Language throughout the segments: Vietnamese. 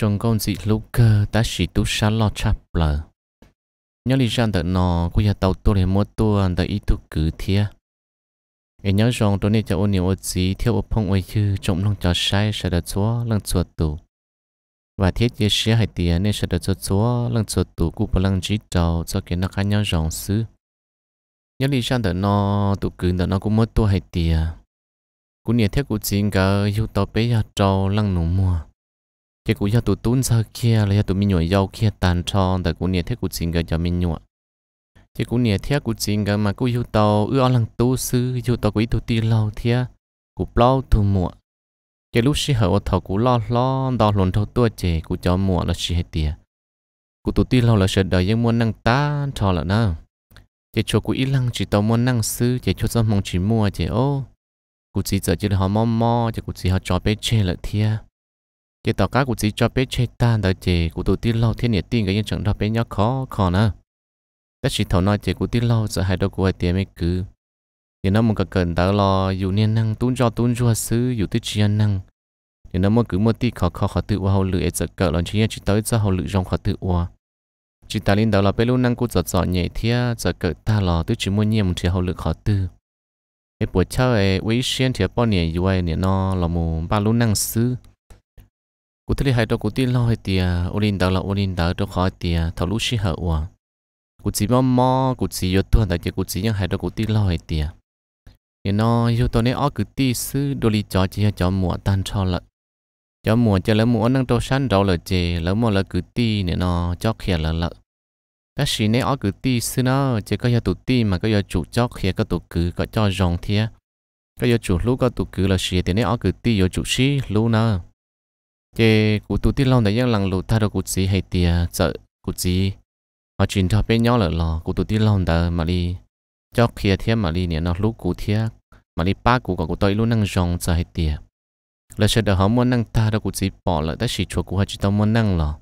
trong con dị lúc cơ ta chỉ tu xa lo chạp lờ nhớ lý rằng đợt nọ của nhà tàu tôi để mua tua đợt ý tu cử thia em nhớ rằng tôi nên cho ôn nhiều ôn gì theo ôn phong ôn chư trộm lòng cho sai sẽ đợt chúa lăng chuột tù và thiết chế sĩ hải tiền nên sẽ được chúa chúa lăng chuột tù cụ bà lăng trí trầu cho cái nó khá nhớ rằng xứ nhớ lý rằng đợt nọ tụ cử đợt nọ cũng mua tua hải tiền cũng nhiều thiết cụ chính cả yêu tàu bé nhà trầu lăng nụ mua cái cũng cho tụi tún sao kia là cho tụi mình nhồi dâu kia tàn tròn tại cũng nè thế cũng xin cái cho mình nhồi cái cũng nè thế cũng xin cái mà cũng yêu tàu ở lăng tu sư yêu tàu quý tụi ti lâu thế cũng bao thu mua cái lúc xí hở thầu cũng lo lo đo lộn thâu tua chè cũng cho mua là xí hết tiệt, cũng tụi ti lâu là sợ đời nhưng muốn năng ta cho là nào cái chỗ cũng ít lăng chỉ tàu muốn năng sư cái chỗ sao mong chỉ mua chỉ ô cũng chỉ giờ chỉ là họ mò mò chỉ cũng chỉ họ cho bé chè là thiệt chỉ tàu cá của chỉ cho bé chơi ta đợi chị của tụi tí lâu thiên nhiệt tin cái nhân chẳng đọc bé nhóc khó khó nữa tất chỉ thầu nói chị của tí lâu sợ hai đâu của hai tiền mới cứ thì nó một cái cần tao lo dù niên năng tún cho tún cho xứ dù tí chi năng thì nó muốn cứ một tí khó khó khó tự qua hậu lựa sợ cỡ lần chỉ chỉ tới cho hậu lựa trong khó tự qua chỉ ta lên đó là bé luôn năng của giọt giọt nhảy thia sợ cỡ ta lo tôi chỉ muốn nhiều một chiều hậu lựa khó tự cái buổi chơi ấy với xuyên thì bao nhiêu vậy nó là một ba luôn năng xứ cụ thể hai đó cụ tiên lo thì ôn đào là ôn đào đó khỏi thì thảo lũ sĩ hậu à cụ chỉ mò mò cụ chỉ yếu tuần đại chỉ cụ chỉ những hai đó cụ tiên lo thì thì nó yêu tôi này ở cụ tiên sư đôi lý cho chỉ cho mùa tan cho lợn cho mùa cho lỡ mùa năng trâu sắn đầu lợn chè lỡ mùa lỡ cụ tiên này nó cho khía lợn lợn ta xí này ở cụ tiên sư nó chỉ có yếu tụ tiên mà có yếu chủ cho khía có tụ cứ có cho rong thiệt có yếu chủ lũ có tụ cử là xí thì này ở cụ tiên yếu chủ xí lũ nào chế cụ tụ tiết long đấy những lần lụt thay đổi cụ gì hay tiề chợ cụ gì mà chuyển cho bên nhau là lò cụ tụ tiết long đấy mà đi cho kia thiên mà đi nè nó lúc cụ thiên mà đi ba cụ còn cụ tôi luôn năng rong chợ hay tiề là sẽ được họ muốn năng ta đâu cụ gì bỏ lại đã chỉ chúa cụ hay chỉ tao muốn năng lò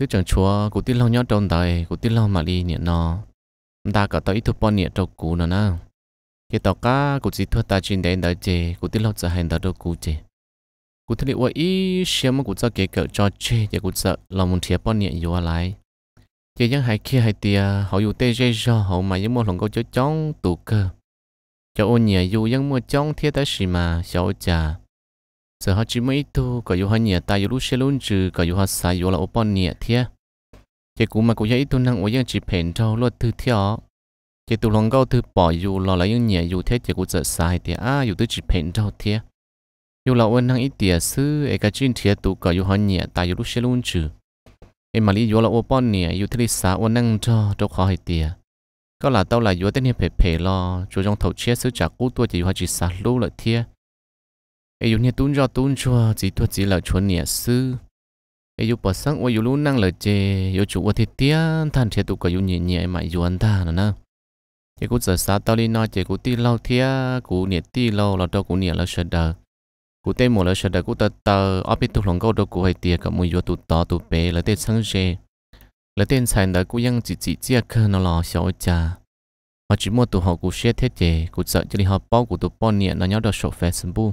thứ chẳng chúa cụ tiết long nhau trong đời cụ tiết long mà đi nè nó ta cả tới thu bọn nè trong cụ nó nè cái tàu cá cụ chỉ thua ta trên đèn đợi chế cụ tiết long chợ hành đợi đâu cụ chế cụ thể là ý xem mà cụ cho kể cỡ cho chê và cụ sợ là muốn thiệp bao nhiêu vô lại chỉ những hai kia hai tia họ dù tê dây do họ mà những mô lòng câu chó chóng tụ cơ cho ô nhẹ dù những mô chóng thiết tới gì mà sao chả giờ họ chỉ mấy tu có dù họ nhẹ ta dù lúc xe luôn trừ có dù họ xài dù là ô bao nhiêu thiết chỉ cụ mà cụ dạy tu năng ô những chỉ phèn trâu luật thứ theo chỉ tu lòng câu thứ bỏ dù lo là những nhẹ dù thế chỉ cụ sợ xài thì à dù thứ chỉ phèn trâu thiết yêu là ôn năng ít tiền sư ấy cái chuyện thiệt tụ cả yêu họ nhẹ tại yêu lúc xe luôn chứ em mà lý yêu là ô bọn nhẹ yêu thấy xa ôn năng cho cho khó hay tiền có là tao là yêu tên hiệp phê lo chú trong thầu chia sư trả cú tua chỉ yêu họ chỉ xa lú lợi thiệt ấy yêu nhẹ tuôn cho tuôn cho chỉ tua chỉ là chuẩn nhẹ sư ấy yêu bỏ sang ôi yêu lúc năng lợi chê yêu chú ôi thiệt tiền than thiệt tụ cả yêu nhẹ nhẹ mà yêu anh ta nữa nè chỉ cú giờ sa tao đi nói chỉ cú ti lâu thiệt cú nhẹ ti lâu là tao cú nhẹ là sợ đời cụ tên một là sợ đã cụ tờ tờ ở bên tụ lòng câu đâu cụ hay tiệt cả mùi vô tụ tò tụ bé là tên sáng rê là tên sản đã cụ ยัง chỉ chỉ chỉ chia khờ nó lò xấu cha họ chỉ mua tụ họ cụ share thế chế cụ sợ cho đi họ bao cụ tụ bao nhiêu nó nhớ được số facebook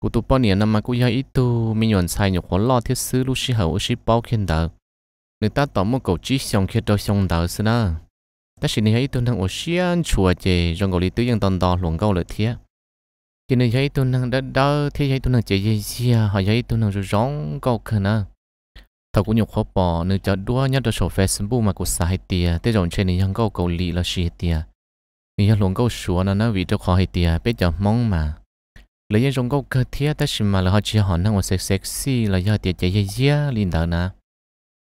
cụ tụ bao niệm năm mà cụ hay ít tu mình nhận sai nhục họ lo thiết sư lúc xí hậu xí bao khen đỡ người ta tỏ một cầu chỉ xong khi đó xong đỡ xí na ta chỉ nên hay tu năng ô xiên chùa chế rồi gọi lý tần đò luồng câu lợi thiết thì nó giấy tôi năng đã đó thế giấy tôi năng chạy giấy xia họ giấy tôi năng rồi rong câu khờ nè thật cũng nhục khó bỏ nếu cho đua nhất cho số facebook mà cũng sai tiề thế rồi trên này hàng câu câu lì là xì tiề nếu hàng luồng câu số nó nó vì cho khó hay tiề biết cho mong mà lấy những rong câu khờ thiệt ta xí mà là họ chỉ họ năng một sexy là do tiề chạy giấy xia liền đó nè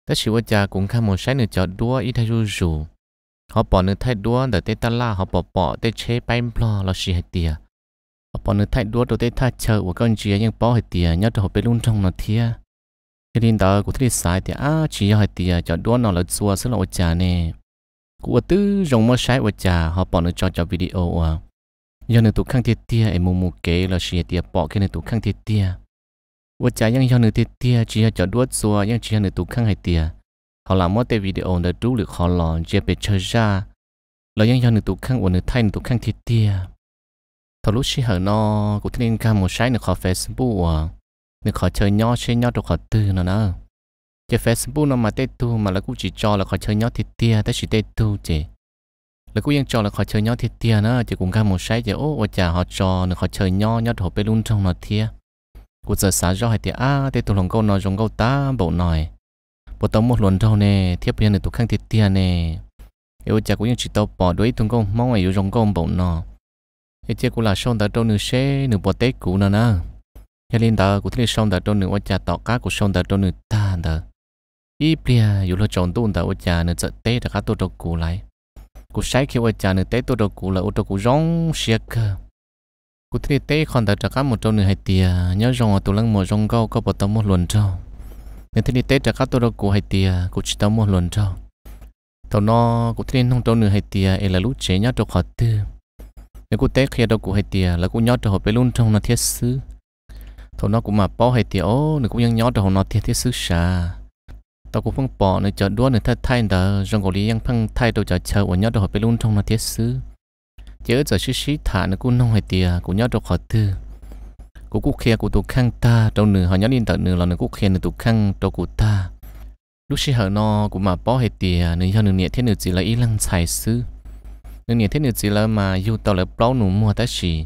ta xí vợ cha cũng khá một sai nếu cho đua ít thay rủ rủ họ bỏ nếu thay đua để tết ta la họ bỏ bỏ tết chế bay bò là xì tiề bọn nữ thay đua đầu tê tha chờ của con chị nhưng bỏ hơi tìa nhớ được bên luôn trong nó thia cái đinh đó của thế sai thì à chỉ hơi tìa cho đua nó là xua sức là trà nè của tư rồng mơ sai ở trà họ bỏ nữ cho cho video à giờ nữ tụ khăng thiệt tia em mù mù kế là chị tia bỏ cái nữ tụ khăng thiệt tia ở trà nhưng giờ nữ thiệt tia chỉ cho đua xua nhưng chỉ nữ tụ khăng hơi tia họ làm mỗi tê video để trú được họ lòn chỉ bị chơi ra là nhưng giờ nữ tụ khăng của nữ thay nữ tụ khăng thiệt tia thôi lúc chi hở nó cũng nên cam một sáng nữa khỏi Facebook à. nữa khỏi chơi nhau chơi nhau được khỏi từ nó nữa chơi Facebook nó mà tết tu mà là cũng chỉ cho là khỏi chơi nhau thịt tia tới chỉ tết tu chỉ là cho là khỏi chơi nhau thịt tia nữa chỉ cũng cả một sáng chỉ ô ô chả họ cho nữa khỏi chơi nhau nhau được bê luôn trong nó thia cũng giờ sáng do hai tia a tết lòng câu nói trong câu ta bộ nói bộ tao một lần trong nè thiếp bên này tụ khang thịt tia nè yêu chả cũng những chỉ tao bỏ đuôi thùng công mong ai yêu trong công bộ nó thế chứ cũng là xong đã trôn nửa xe nửa bò tết cũ nữa nè cho nên đó cũng thấy xong đã trôn nửa cha tọt cá cũng xong đã trôn nửa ta đó ý bia dù là chọn tuôn đã cha nửa chợ tết đã cá tôi đâu cũ lại cũng sai khi cha nửa tết tôi đâu cũ là ô tô cũng rong xiết cơ cũng thấy tết còn đã trả cá một trong nửa hai tia nhớ rong ở tôi lăng một rong gâu có bỏ tôm một luồn trâu nên thế tết trả cá tôi đâu cũ hai tia cũng chỉ tôm một luồn trâu tao nó cũng thấy nông trâu nửa hai tia là lúc chế nhớ trâu khó tư nếu cô té kia đâu cô hay tiề à, là cô nhót cho họ bé luôn trong nó thiết sư thôi nó cũng mà bỏ hay tiề ô nó nhót cho họ nó thiết thiết sư xà tao cũng phăng bỏ nó chờ đua nó thay thay đờ trong cổ phăng thay đồ chờ chờ của nhót cho họ bé luôn trong nó thiết sư chớ giờ xí xí thả nó cũng nông hay tiề à, cũng nhót cho họ tư cô cũng kia của tụ khang ta đâu nửa họ nhót lên tận nửa là nó cũng kia nửa tụ khang cho của ta lúc xí hở nó cũng mà bỏ hay tiề à, nửa cho nửa nhẹ thế nửa chỉ là ý lăng xài sư nên nhiệt thế nữa chỉ là mà dù tàu lại bao nụ mua ta chỉ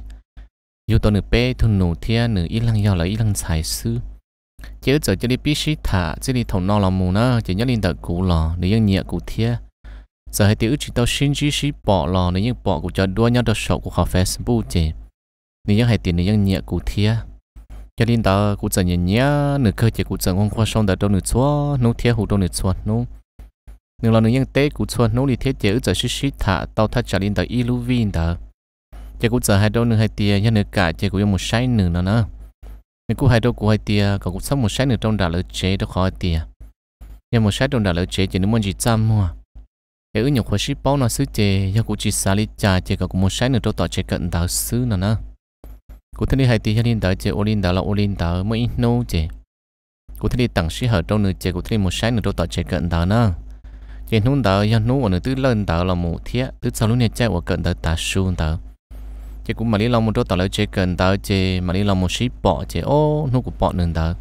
dù tàu nửa bé thu nụ thia nửa ít lăng giàu là ít giờ chỉ đi biết chỉ đi thầu no là mù nó chỉ nhớ lên tờ cũ lò nửa nhẹ cũ thia giờ hai tiểu chỉ tao xin chỉ sĩ bỏ lò nửa yên bỏ của cho đua nhau đầu sổ của họ facebook chứ nửa yên hai tiền nửa nhẹ cũ thia cho nên tao cũng giờ nhẹ nhẹ nửa cơ chỉ cũng giờ ngon qua xong tao đâu nửa chúa nấu thia hủ đâu nửa chúa nấu nếu là những nhân tế của xuân nỗ lực thiết chế giờ xí suy thả tao thắt trả lên tờ ilu vin tờ chế của giờ hai đôi nữ hai tia nhân nữ cả chế của một sai nữ nữa nữa nếu cũng hai đôi của hai tia còn cũng sắp một sai nữ trong đà lợi chế đó khỏi tia nhưng một sai trong đà lợi chế chỉ nếu muốn gì chăm mua để ứng dụng khóa sĩ bao nó sứ chế do cũng chỉ xả lý trà chế cả một sai nữ trong tòa chế cận tàu sứ nữa nữa cũng thân đi hai tia nhân tờ chế olin tờ là olin tờ mới nô chế cũng thân đi tặng sĩ hở trong nữ chế cũng thân một sai nữ trong tòa chế cận tàu nữa hiện nung tờ do nung ở tứ lên tờ là một thiết tứ sau lúc này chạy qua cận tờ ta xuân tờ chỉ cũng mà lý lòng một chỗ tờ lấy chế cận tờ chế mà lý lòng một ship bỏ chế ô nung của bỏ nương tờ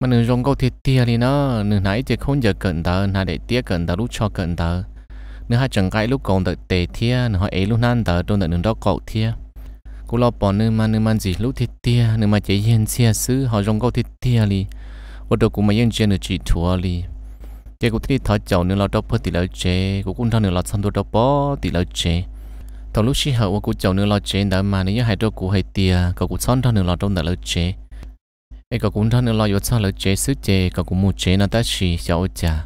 mà nửa rong câu thiệt tia đi nó nửa nãy chế không giờ cận tờ nãy để tiếc cận tờ lúc cho cận tờ nửa hai chẳng cái lúc còn tờ tề thia nửa hỏi ấy lúc nãy tờ trong tờ nửa đó cậu thia cú lo bỏ nửa mà nửa man gì lúc thiệt tia nửa mà chế yên xe xứ họ rong câu thiệt tia đi ở đâu cũng mà yên chơi nửa chỉ thua đi thì cũng thấy thở chậu nữa là đâu bớt tỷ lệ chế cũng cũng thằng nữa là xong đôi đâu bớt tỷ lệ chế thằng lúc xí hậu cũng chậu nữa là chế đã mà nếu như hai đôi cũng hai tia cậu cũng xong thằng nữa là trong đã lệ chế ấy cậu cũng thằng nữa là vừa sang lệ chế sứ chế cậu cũng mua chế nó ta chỉ chậu chả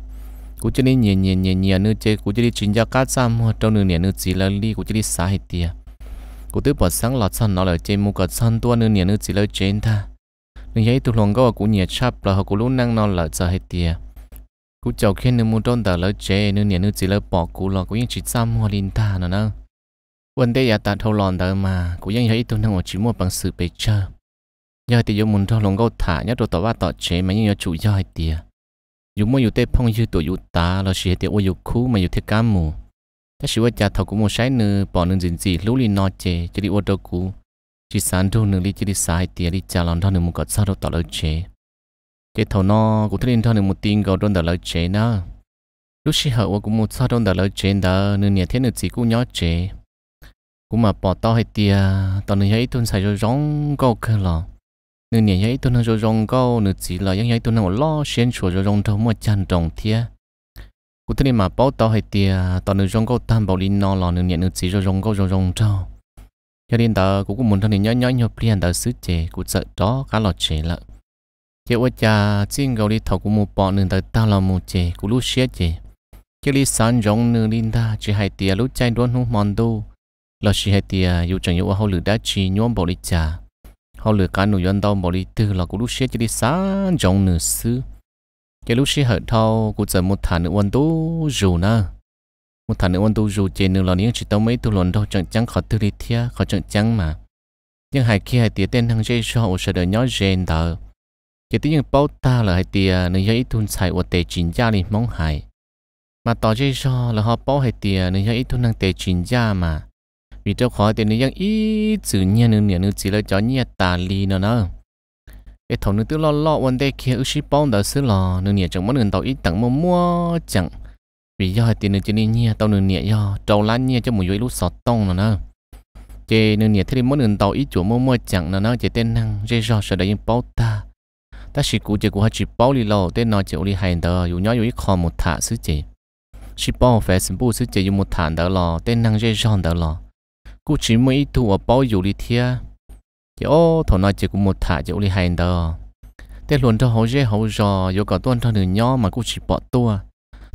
cũng chỉ đi nhẹ nhẹ nhẹ nhẹ nữa chế cũng chỉ đi chuyển gia cá sam trong nửa nhẹ nữa chỉ là đi cũng chỉ đi xả hai tia cũng thứ bỏ sáng là xong nó là chế mua cả xong tua nửa nhẹ nữa chỉ là chế ta nên vậy tôi lòng có cũng nhẹ chắp là họ cũng luôn năng nó là giờ hai tia cú chầu khi nương muốn trôn tờ lỡ chế nương nhà nương chỉ lỡ bỏ cú lọ cú yên chỉ xăm hoa linh ta nữa nè vấn đề là ta thâu lòn tờ mà cú vẫn thấy tôi đang ở chỉ mua bằng sự bê chờ giờ thì dùng muốn thâu lồng gấu thả nhất đồ tỏ ba tỏ chế mà nhưng chủ do hai tia dùng mua dùng tê phong như tuổi dùng ta là chỉ thì ô dùng khu mà dùng thiết cá mù ta chế để thầu nó cũng thấy thằng một tin gọi đón đã lời chế nó lúc xí hậu cũng một sao đón đã lời chế đó nên nhà thế nữa chỉ cũng nhớ chế cũng mà bỏ tao hay tia tao nên thấy tôi xài rồi rong câu cơ lò nên nhà thấy tôi nó rồi rong câu nữa chỉ là những thấy tôi nó lo xuyên chuột rồi rong thâu mà chăn trồng thia cũng thấy mà bỏ tao hay tia tao nên rong câu tam bảo linh nó lò nên nhà nữa chỉ rồi rong câu rồi rong trâu cho nên tao cũng muốn thằng nhớ nhớ nhớ liền tao xứ chế cũng sợ chó cá lò chế lại chỉ ở nhà xin gạo đi thầu cũng một bọn nên tới ta là một chị cũng lúc xé chị chỉ đi sáng rong nương linh ta chỉ hai tia lúc chạy đón hông mòn đô, là chỉ hai tia dù chẳng yêu hậu lửa đã chỉ nhóm bỏ đi trà hậu lửa cá nụ dân đau bỏ đi tư là cũng lúc xé chỉ đi sáng rong nương sư, chỉ lúc xé hở thâu cũng chờ một thằng nữa quan tu dù na một thằng nữa quan tu dù chị nửa là những chỉ tao mấy tu lần đâu chẳng chẳng khỏi tư đi thia khỏi chẳng chẳng mà nhưng hai khi hai tia tên thằng dây cho ở sợ đời nhói rèn tờ chỉ tiếng bao ta là hai tia nên giấy thun xài ở tề chín gia đi mong hại mà tỏ chơi cho là họ bao hai tia nên giấy thun năng tề chín gia mà vì cho khó thì nên giang ít chữ nhia nữa nhia nữa chỉ là cho nhia ta li nữa nữa cái thằng nữa tự lo lo vấn đề kia ước sĩ bao đó xứ lò nữa nhia chẳng muốn người tàu ít tặng mua mua chẳng vì do hai tia nữa chỉ nên nhia tàu nữa nhia do trâu lá nhia cho một dưới lúc sọt tông nữa nữa chế nữa nhia thế thì muốn người tàu ít chỗ mua mua chẳng nữa nữa chế tên năng chơi cho sợ đấy những bao ta ta chỉ cú chỉ cú họ chỉ bao lì lò để nó chỉ lì hành đó dù nhớ dù ít khó một thả sứ chỉ chỉ bao phải sinh bu sứ chỉ dù một thả đó lo để năng dễ dàng đó lo cú chỉ mới ít thu ở bao dù lì thia chỉ ô thằng nó chỉ cú một thả chỉ lì hành đó để luôn cho hậu dễ hậu giò dù cả tuần cho nửa nhỏ mà cú chỉ bỏ tua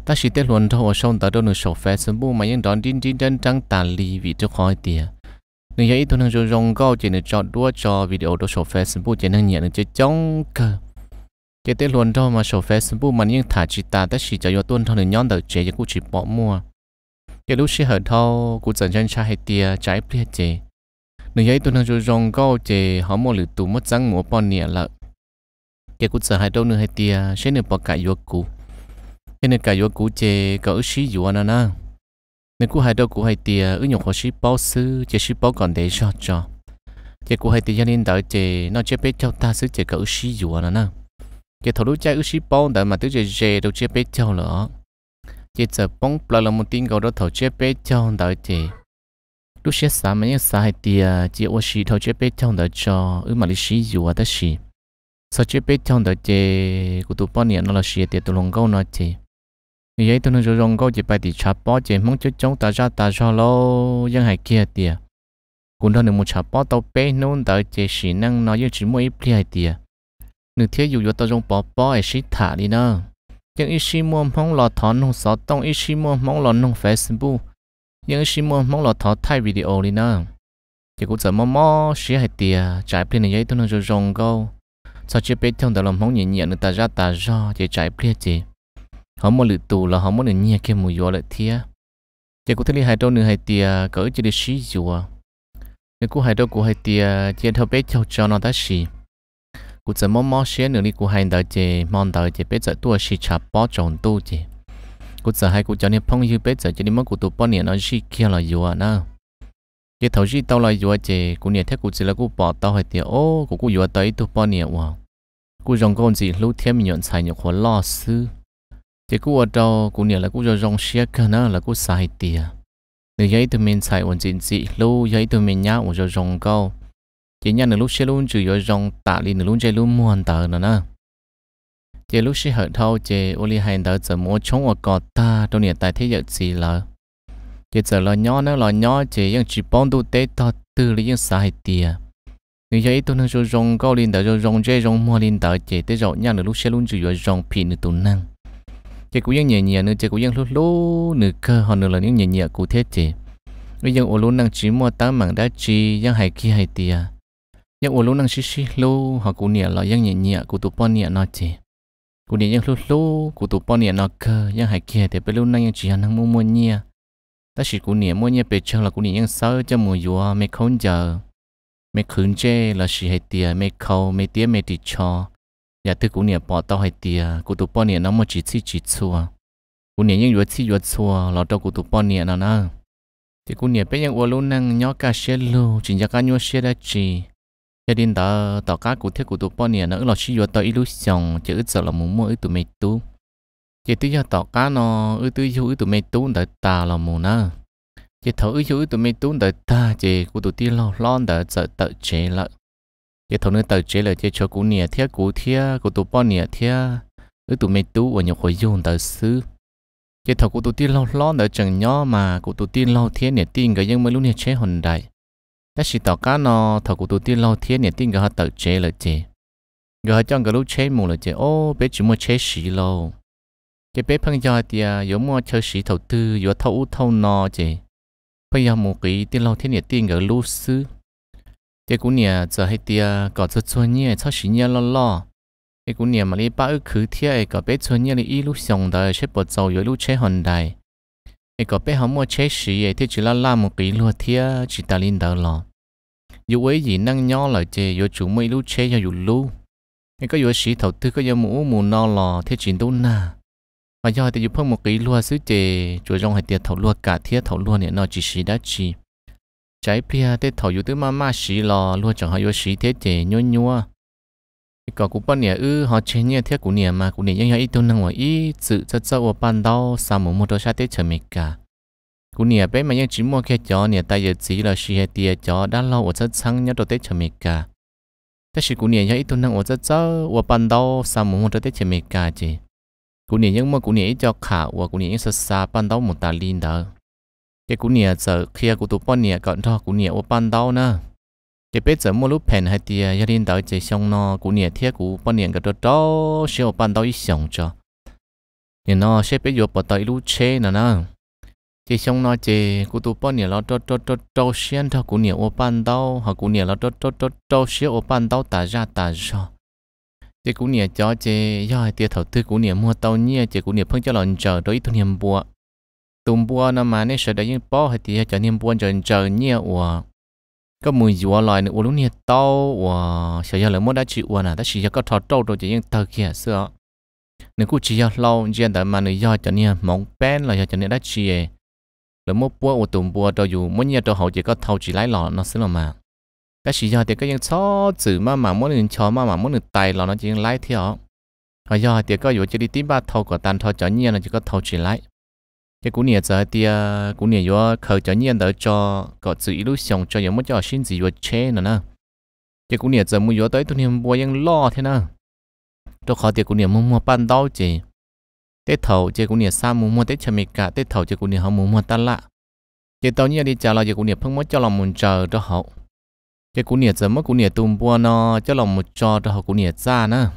ta chỉ để luôn cho xong đó đâu nửa sổ phải sinh bu mà những đón đinh đinh chân trắng tàn lì vì cho khỏi tiền nên vậy tôi đang dùng gạo chỉ để chọn đua cho video đó sổ Facebook chỉ đang nhận được chơi chống cơ cái tên luôn đó mà show Facebook mà những thả chỉ ta tất chỉ cho yo tuân thằng này nhon đầu chế cũng chỉ bỏ mua cái lúc xí hở thâu cũng dần dần cha hay tia trái plia chế nếu vậy tuân cho rong câu chế họ mua lử tù mất răng mua bòn nhẹ lợ cái cũng sợ hai đâu nữa hay tia sẽ nên bỏ cả yo cũ cái nên cả yo cũ chế có ước xí yo anh, na nếu cũng hai đâu cũng hay tia ước nhộng họ xí bao sư chế xí bao còn để cho cho cái cũng hay tia cho nên đợi chế nó chế biết cho ta sứ chế có ước xí yo anh cái thầu lúc chơi ước sĩ bông đợi mà tới chơi dê đâu chơi bé châu nữa chỉ chờ bóng là là một tiếng gọi đó thầu chơi bé châu đợi chị lúc xe xả mấy sáng thì chỉ ước sĩ thầu chơi bé châu đợi cho ước mà lịch sĩ dù ở đó sĩ sau chơi bé châu đợi chị của tụi bông này nó là sĩ thì tôi lòng câu nó chị như vậy tôi nói rồi lòng câu chỉ bài thì chả bó chị mong chút chống ta ra ta cho lâu dân hải kia thì cũng đâu được một chả bó tàu bé nôn đợi chị sĩ năng nó như chỉ mỗi ít lia thì nữ thiếu dù vô tao dùng bỏ bỏ ấy xí thả đi nè nhưng ít xí mua mong lò thọ nông sáu tông ít xí mua mong lò nông facebook nhưng ít xí mua mong lò thọ thay video đi nè chỉ cụ sợ mò mò xí hay tiề trái pin này giấy tôi nông dùng câu sao chưa biết thông tao lòng mong nhìn nhận được ta ra ta ra chỉ trái pin gì họ muốn lựa tù là họ muốn được nhẹ kia mùi vô lại thia chỉ cũng thấy hai đâu nửa hai tiề cỡ chỉ để xí rùa nếu cụ hai đâu cụ hai tiề chỉ thâu bé cho cho nó ta xí cụ giờ mong mò xe nữa đi cụ hành đợi chị mòn đợi chị biết giờ tua xì chả bó tròn tu chị cụ giờ hai cụ cho nên phong như biết giờ cho nên mong cụ tụ bó nè nó xì kia là vừa nè chị thầu xì tao là vừa chị cụ nè thế cụ chỉ là cụ bỏ tao hay tiệt ô cụ cụ vừa tới tụ bó nè wow cụ rong con gì lúc thêm mình nhận xài nhiều khó lo sư chị cụ ở đâu cụ nè là cụ cho rong xe kia nè là cụ xài tiệt nếu giấy tụi mình xài ổn chỉnh chị lúc giấy tụi mình nhá ổn cho rong câu chỉ nhận nửa lúc xe luôn chủ yếu rong tạ li nửa lúc chơi luôn muôn tờ nữa nè chỉ lúc xe hở thâu chỉ ô li hành tờ giờ mua chống ở cọ ta trong nè tại thế giới gì là chỉ giờ là nhỏ nữa là nhỏ chỉ những chỉ bóng tu tế to từ lý những sai tiệt nếu vậy tôi năng cho rong cao lên tờ cho rong chơi rong mua lên tờ chỉ tới rồi nhận nửa lúc xe luôn chủ yếu rong pin nửa tu năng chỉ cũng những nhẹ nhẹ nữa chỉ cũng những lúc lúc nửa cơ họ nửa là những nhẹ nhẹ cụ thế chỉ bây giờ ô luôn năng chỉ mua tám mảng đá chỉ những hai kia hai tiệt ยังอุลุนังชิชิลูหากูเนี่ยเรายังเนี่ยเนี่ยกูตัวป้อนเนี่ยนอจีกูเนี่ยยังลูลูกูตัวป้อนเนี่ยนอเกยังหายเกียแต่ไปลูนั่งยังจีนังมัวมัวเนี่ยแต่สิกูเนี่ยมัวเนี่ยไปเชิงละกูเนี่ยยังเศร้าจะมัวยัวไม่ค้นเจอไม่คืนเจละสิหายเตียไม่เขาไม่เตียไม่ติดชออย่าตึกกูเนี่ยปอดต่อหายเตียกูตัวป้อนเนี่ยน้องมัวจีซี่จีซัวกูเนี่ยยังยัวซี่ยัวซัวเราตัวกูตัวป้อนเนี่ยนอนะที่กูเนี่ยไปยังอุลุนังย่อกาเชลูจินยากายัวเชดจี gia đình ta tao cá cụ thiết của tụi bọn nè nó là chỉ vô tao illusion chứ ít giờ là muốn mua tụi mày tu chỉ tụi giờ tao cá nó ít tụi chú tụi mày tu đợi ta là muốn nữa chỉ thấu ít chú tụi mày tu đợi ta chỉ của tụi ti lo lo đợi giờ tự chế lại chỉ thấu nữa tự chế lại chỉ cho cụ nè thiết cụ thiết của tụi bọn nè thiết ít tụi mày tu và nhiều khối dùng đợi xứ chỉ thấu của tụi ti lo lo đợi chẳng nhỏ mà của tụi ti lo thiết nè tin cái những mới lúc nè chế hồn đại đã chỉ tỏ cá nó thầu của tôi tiên lo thiên này tiên gọi tự chế là chế gọi cho người lúc chế mù là chế ô bé chỉ mua chế xí lâu, cái bé phân giờ thì yếu à, mua chơi xí thầu tư yếu thâu u thâu nó chế bây giờ một cái tiên lo thiên này tiên gọi lúc sư cái cú nè giờ hay tia à, có cho cho nhẹ cho xí nhẹ lo lo cái cú nè mà đi ba ức khứ thiệt có bé cho nhẹ lấy ít lúc xong đời chế bột dầu yếu lúc chế hòn đài cái có bé không mua chế xí thì chỉ là làm một cái lúa thiệt chỉ ta linh đầu lo dù ấy gì năng nho là chê dù chủ mấy lúc chê cho dù lưu nhưng có dù sĩ thầu tư có dù mũ mù no lò thế chuyện đâu nà mà do thì dù phong một cái lúa xứ chê chủ trong hai tiệt thầu lúa cả thiết thầu lúa này chỉ sĩ đã chỉ trái pia thế thầu dù tư mà ma sĩ lò lúa chẳng hai dù sĩ thế chê nhua nhua có cũng bao ư họ chế nhiều thiết của nhiều mà của nhiều những ít tôi năng ngoài ít sự rất ở ban đầu sao một một đôi sát tết chờ mình cả cú nè bé mà nhân chỉ mua cái chó nè tay giờ chỉ là xì hệ tiề chó đã lâu ở rất sáng nhớ đầu tết chấm mì cả thế thì cú nè nhớ ít tuần năng ở rất rất ở bàn đầu sao muốn đầu tết chấm mì cả chứ cú nè nhưng mà cú nè cho khả và cú nè sợ xa bàn đầu một ta linh đó cái cú nè giờ kia cú tụp bọn nè còn thọ cú nè ở bàn đầu nè cái bé giờ mua lúc phèn hay tiề gia đình đó chỉ xong nó cú nè thiết cú bọn nè cái đó đó sẽ bàn đầu ít xong cho nên nó sẽ bé vô bắt tay lú chế nè nè chỉ xong nói chỉ cụ tụ bao nhiêu lo cho cho cho cho xuyên thao cụ nhiều ô ban đau hoặc cụ nhiều lo cho cho cho cho xuyên ô ban đau tả ra tả ra chỉ cụ nhiều cho chỉ do tiệt thầu tư cụ nhiều mua tàu nhia chỉ cụ nhiều phong cho lòng chờ đối thu niệm bùa tùng bùa nó mà nên sợ đại nhưng bao hay thì cho niệm bùa chờ chờ nhia ủa có mùi gió loài nữa ủa lúc nhiều tàu ủa sợ giờ là muốn đã chịu ủa nè đã chỉ cho có thọ trâu rồi chỉ nhưng thờ kia xưa nếu cụ chỉ cho lâu riêng tại mà nếu do cho niệm mong pen là do cho niệm đã chịu bởi mỗi bữa ô tùng bữa đâu dù mỗi nhà đâu hậu chỉ có thâu chỉ lái lò nó xí là mà cái gì giờ thì cái những chó chữ mà mà muốn những chó mà mà muốn được tài lò nó chỉ lái theo họ giờ thì có dù chỉ đi tìm ba thâu của tàn thâu chó nhiên là chỉ có thâu chỉ lái cái cú này giờ thì à, cú này do khởi chó nhiên đỡ cho có chữ xong cho những mỗi cho xin gì vừa che nữa nè cái cú này giờ mua vô tới tôi niệm bùa ยัง lo thế nè tôi khó thì cú niệm mua mua ban đau chứ tết thầu chế cũng nhiều sa muốn mua tết chăm mì cả tết thầu chế cũng nhiều họ muốn mua ta lạ chế tao như đi chào là chế cũng nhiều phong mất cho lòng muốn chờ cho họ chế cũng nhiều giờ mất cũng nhiều tùm bua nó cho lòng một cho cho họ cũng nhiều xa nữa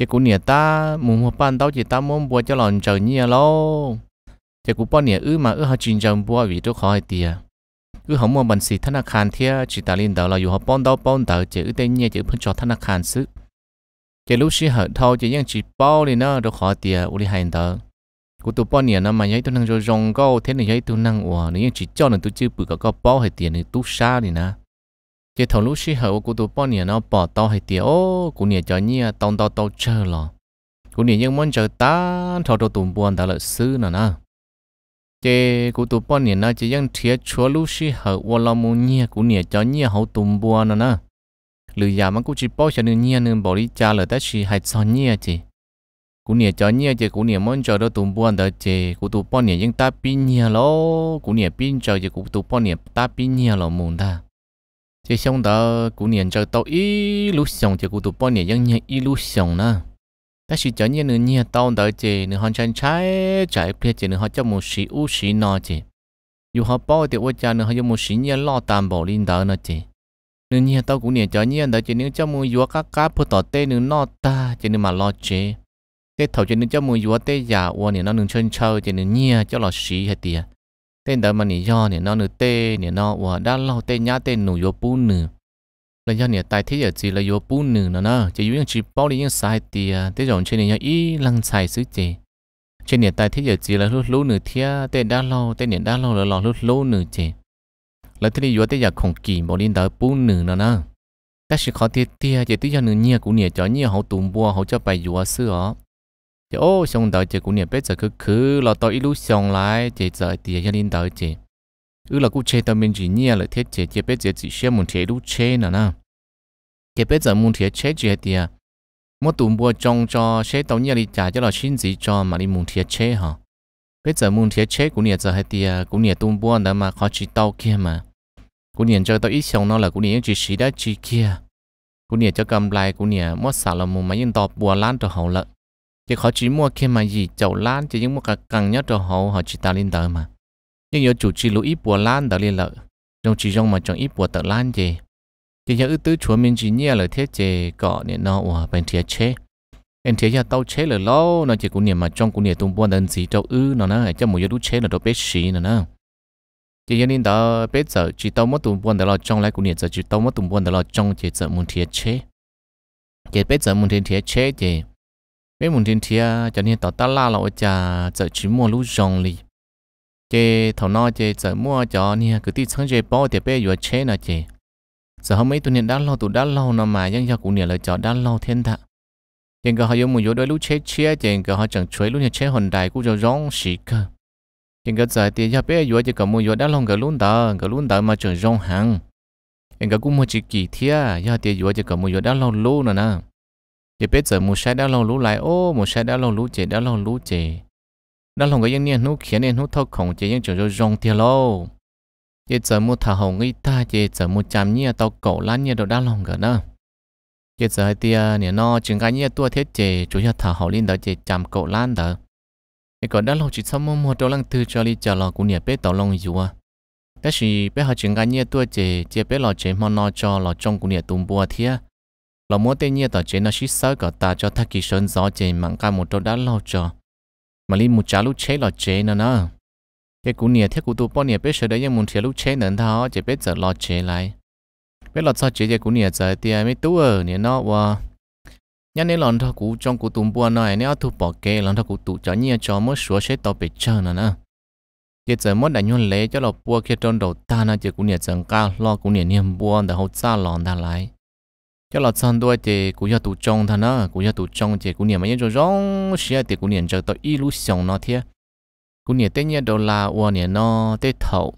chế cũng nhiều ta muốn mua ban tao chỉ ta muốn bua cho lòng chờ nhiều lo chế cũng bao nhiều ư mà ư họ trình chờ bua vì cho khỏi tiền ư họ mua bằng xì thana khan thia chỉ ta liên đầu là dù họ bón đâu bón tao chế ư tên nhiều chế phân cho thana khan sức chỉ lúc xí hở thâu chỉ những chỉ bao thì nó đâu khó tiền u đi hành tớ cụ tụ bao nhiêu năm mà giấy tụ năng cho rong gạo, thế này giấy tụ năng ủa nếu như chỉ cho nó tụ chưa bự cả có bao hay tiền thì tụ xa thì nè chỉ thầu lúc xí hở cụ tụ bao nhiêu nó bỏ tao hay tiền ô cụ nhiêu cho nhia tông tao tao chơi lo cụ nhiêu những món chơi ta thầu đồ tụm buồn đã lợi sư nè nè chỉ cụ tụ bao nhiêu nó chỉ những thiệt chúa lúc xí hở u lo mu nhia cụ nhiêu cho nhia hậu tụm buồn nè nè lưu già mà cũng chỉ bao cho nên nhia nên bỏ đi cha là tất chỉ hay cho nhia chứ cú nhia cho nhia chứ cú nhia muốn cho đó tụm buồn đó chứ cú tụm bao nhia nhưng ta pin nhia lo cú nhia pin cho chứ cú tụm bao nhia ta pin nhia lo muốn ta chứ xong đó cú nhia cho tao ít lúc xong chứ cú tụm bao nhia nhưng nhia ít lúc xong na ta chỉ cho nhia nên nhia tao đó chứ nên hoàn thành trái trái phía chứ nên họ cho một sĩ u sĩ nọ chứ dù họ bao thì ôi cha nên họ cho một sĩ nhia lo tạm bỏ đi đó nữa chứ nếu như tao cũng niệm cho nhiên đó chỉ nếu cho mua vua cá cá phụ tỏ tê nương nọ ta chỉ nếu mà lo chế tê thầu chỉ nếu cho mua vua tê giả uo nếu nó nương chân chơi chỉ nếu nhiên cho lo xí hay tiệt tê đỡ mà nỉ do nếu nó nửa tê nếu nó uo đã lo tê nhá tê nụ vua bún nửa là do nếu tại thế giờ gì là vua bún nửa nó nè chỉ duy chỉ bao đi những sai tiệt tê rộng trên này ý lăng sai xứ chế trên nền tại thế giờ gì là lúc lúc nửa thia tê đã lo tê nền đã lo là lo lúc lúc nửa chế là thế này vừa tới giờ không kỳ bỏ lên tới bún nửa nữa nè ta chỉ khó tiết tia chỉ thấy giờ nửa nhia cũng nhia cho nhia hậu tùng bùa hậu cho bài vừa xưa chỉ ô xong tới chỉ cũng nhia biết giờ cứ cứ là tôi ít lúc xong lại chỉ giờ tia cho lên tới chỉ ư là cụ chơi tao mình chỉ nhia là thiết chỉ chỉ biết giờ chỉ xem một thế lúc chơi nữa nè chỉ biết giờ muốn thế chơi chỉ tia mỗi tùng bùa trong cho sẽ tao nhia đi trả cho là xin gì cho mà đi muốn thế chơi hả bây giờ muốn thiết chế của nhiều giờ hay thì cũng nhiều tung buôn đó mà khó chỉ tao kia mà cũng nhiều cho tao ít xong nó là cũng nhiều chỉ xí đã chỉ kia cũng nhiều cho cầm lại cũng nhiều mất xả là muốn máy nhân tao bua lan cho hậu lợi chỉ khó chỉ mua kia mà gì chậu lan chỉ những một cái cần nhất cho hậu họ chỉ ta lên đời mà nhưng yếu chủ chỉ lũ ít bua lan đó lên lợi trong chỉ trong mà trong ít bua tự lan gì chỉ nhớ ước tứ chúa mình chỉ nhẹ lời thiết chế cọ nên nó ủa bên thiết chế em thấy giờ tàu chế là lâu nó chỉ cũng niệm mà trong cũng niệm tung buôn đơn gì tàu ư nó nó cho một đứa chế là tao biết xí nó nó chỉ giờ nên tao biết giờ chỉ tàu mất tung buôn đó là trong lại cũng niệm giờ chỉ tàu mất tung buôn đó là trong chỉ giờ muốn thiệt chế chỉ biết giờ muốn thiệt thiệt chế chỉ biết muốn thiệt thiệt cho nên tàu ta la là ở nhà giờ chỉ mua lú rong li chỉ thầu nó chỉ giờ mua cho nên cứ đi sáng chế bao thì biết giờ chế nó chỉ giờ hôm ấy tụi niệm đã lâu tụi đã lâu nó mà nhưng giờ cũng niệm là cho đã lâu thiên thạ tiền cả họ dùng một yếu đôi lúc chế chia tiền cả họ chẳng chuối luôn như chế hòn đài cũng cho rong xì cơ tiền cả giải tiền cho bé yếu chỉ cả một yếu đã lòng cả luôn đó cả luôn đó mà chẳng rong hàng tiền cả cũng một chỉ kỳ thia do tiền yếu chỉ cả một yếu đã lòng luôn rồi nè thì bé giờ một sai đã lòng lú lại ô một sai đã lòng lú chế đã lòng lú chế đã lòng cái những niên nút khiến nên nút thâu khổng chế những chỗ cho rong tiền lâu thì giờ một thà hồng người ta thì giờ một trăm nhia tàu cổ lăn nhia đồ đã lòng cả nè giờ giờ thì à, nè nó chừng cái như tua thiết chế chủ nhà thả hậu lên đó chế chạm cậu lan đó cái còn đã lâu chỉ xong mua một đồ lăng thư cho đi chờ lò cũng nè bé tàu long dù à đó là bé họ chừng cái như tua chế chế bé lò chế mà nó cho lò trong cũng nè tùng bùa thia lò mua tên như tàu chế nó xí sơ cả ta cho thắc kỳ sơn gió chế mặn cái một đồ đã lo cho mà đi một trả lúc chế lò chế nó nó cái cũng nè thiết cũng tụ bao nè bé sợ đấy nhưng muốn thiết lúc chế nữa thao chế bé giờ lo chế lại biết là sao chế chế cũng nhẹ giờ thì mấy tú ở nhẹ nó và nhân nên lần thọ cũ trong cũ tùng bùa này nếu thu bỏ kê lần thọ cũ tụ cho nhẹ cho mất số sẽ tao bị chờ nữa nè chế giờ mất đại nhân lễ cho là bùa kia trong đầu ta nó chế cũng nhẹ giờ cao lo cũng nhẹ niềm bùa để hậu xa lòn ta lại cho là sang đôi thì cũng giờ tụ trong thằng nè cũng giờ tụ trong thì cũng nhẹ mà nhớ cho rong xia thì cũng nhẹ chờ tao illusion nó thiệt cũng nhẹ tết nhẹ đầu là uo nhẹ nó tết thầu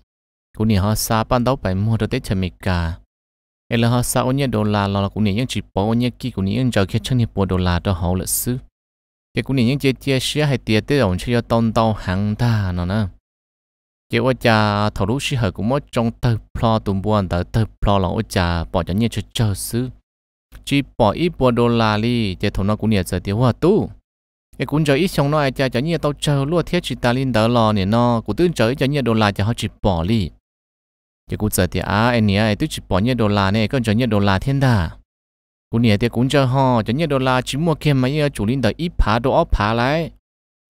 cũng nhẹ họ xa ban đầu phải mua cho tết chấm mì cả ấy là họ sao nhé đô la là cũng những chỉ bỏ nhé kia cũng những giờ kia chân hiệp bỏ đô la đó họ là xứ cái cũng những chế chế sẽ hay tiền tới đồng chơi tông tàu hàng ta nó nè chế ôi cha thầu lúc xí hở cũng mất trong tờ pro tụm buồn tờ tờ pro là ôi cha bỏ cho nhé chơi chơi xứ chỉ bỏ ít bỏ đô la đi chế thầu nó cũng nhiều giờ tiêu hoa tu cái cũng giờ ít trong nó ai cha cho nhé tao chơi luôn thiết chỉ ta linh đỡ lò nè nó cũng tương chơi cho nhé đô la cho họ chỉ bỏ đi chỉ cũng giờ thì à anh nhỉ tôi chỉ bỏ nhiêu đô la này còn cho nhiêu đô la thiên đà cũng nhỉ thì cũng cho họ cho nhiêu đô la chỉ mua kem mà yêu chủ linh đợi ít phá đồ ốp phá lại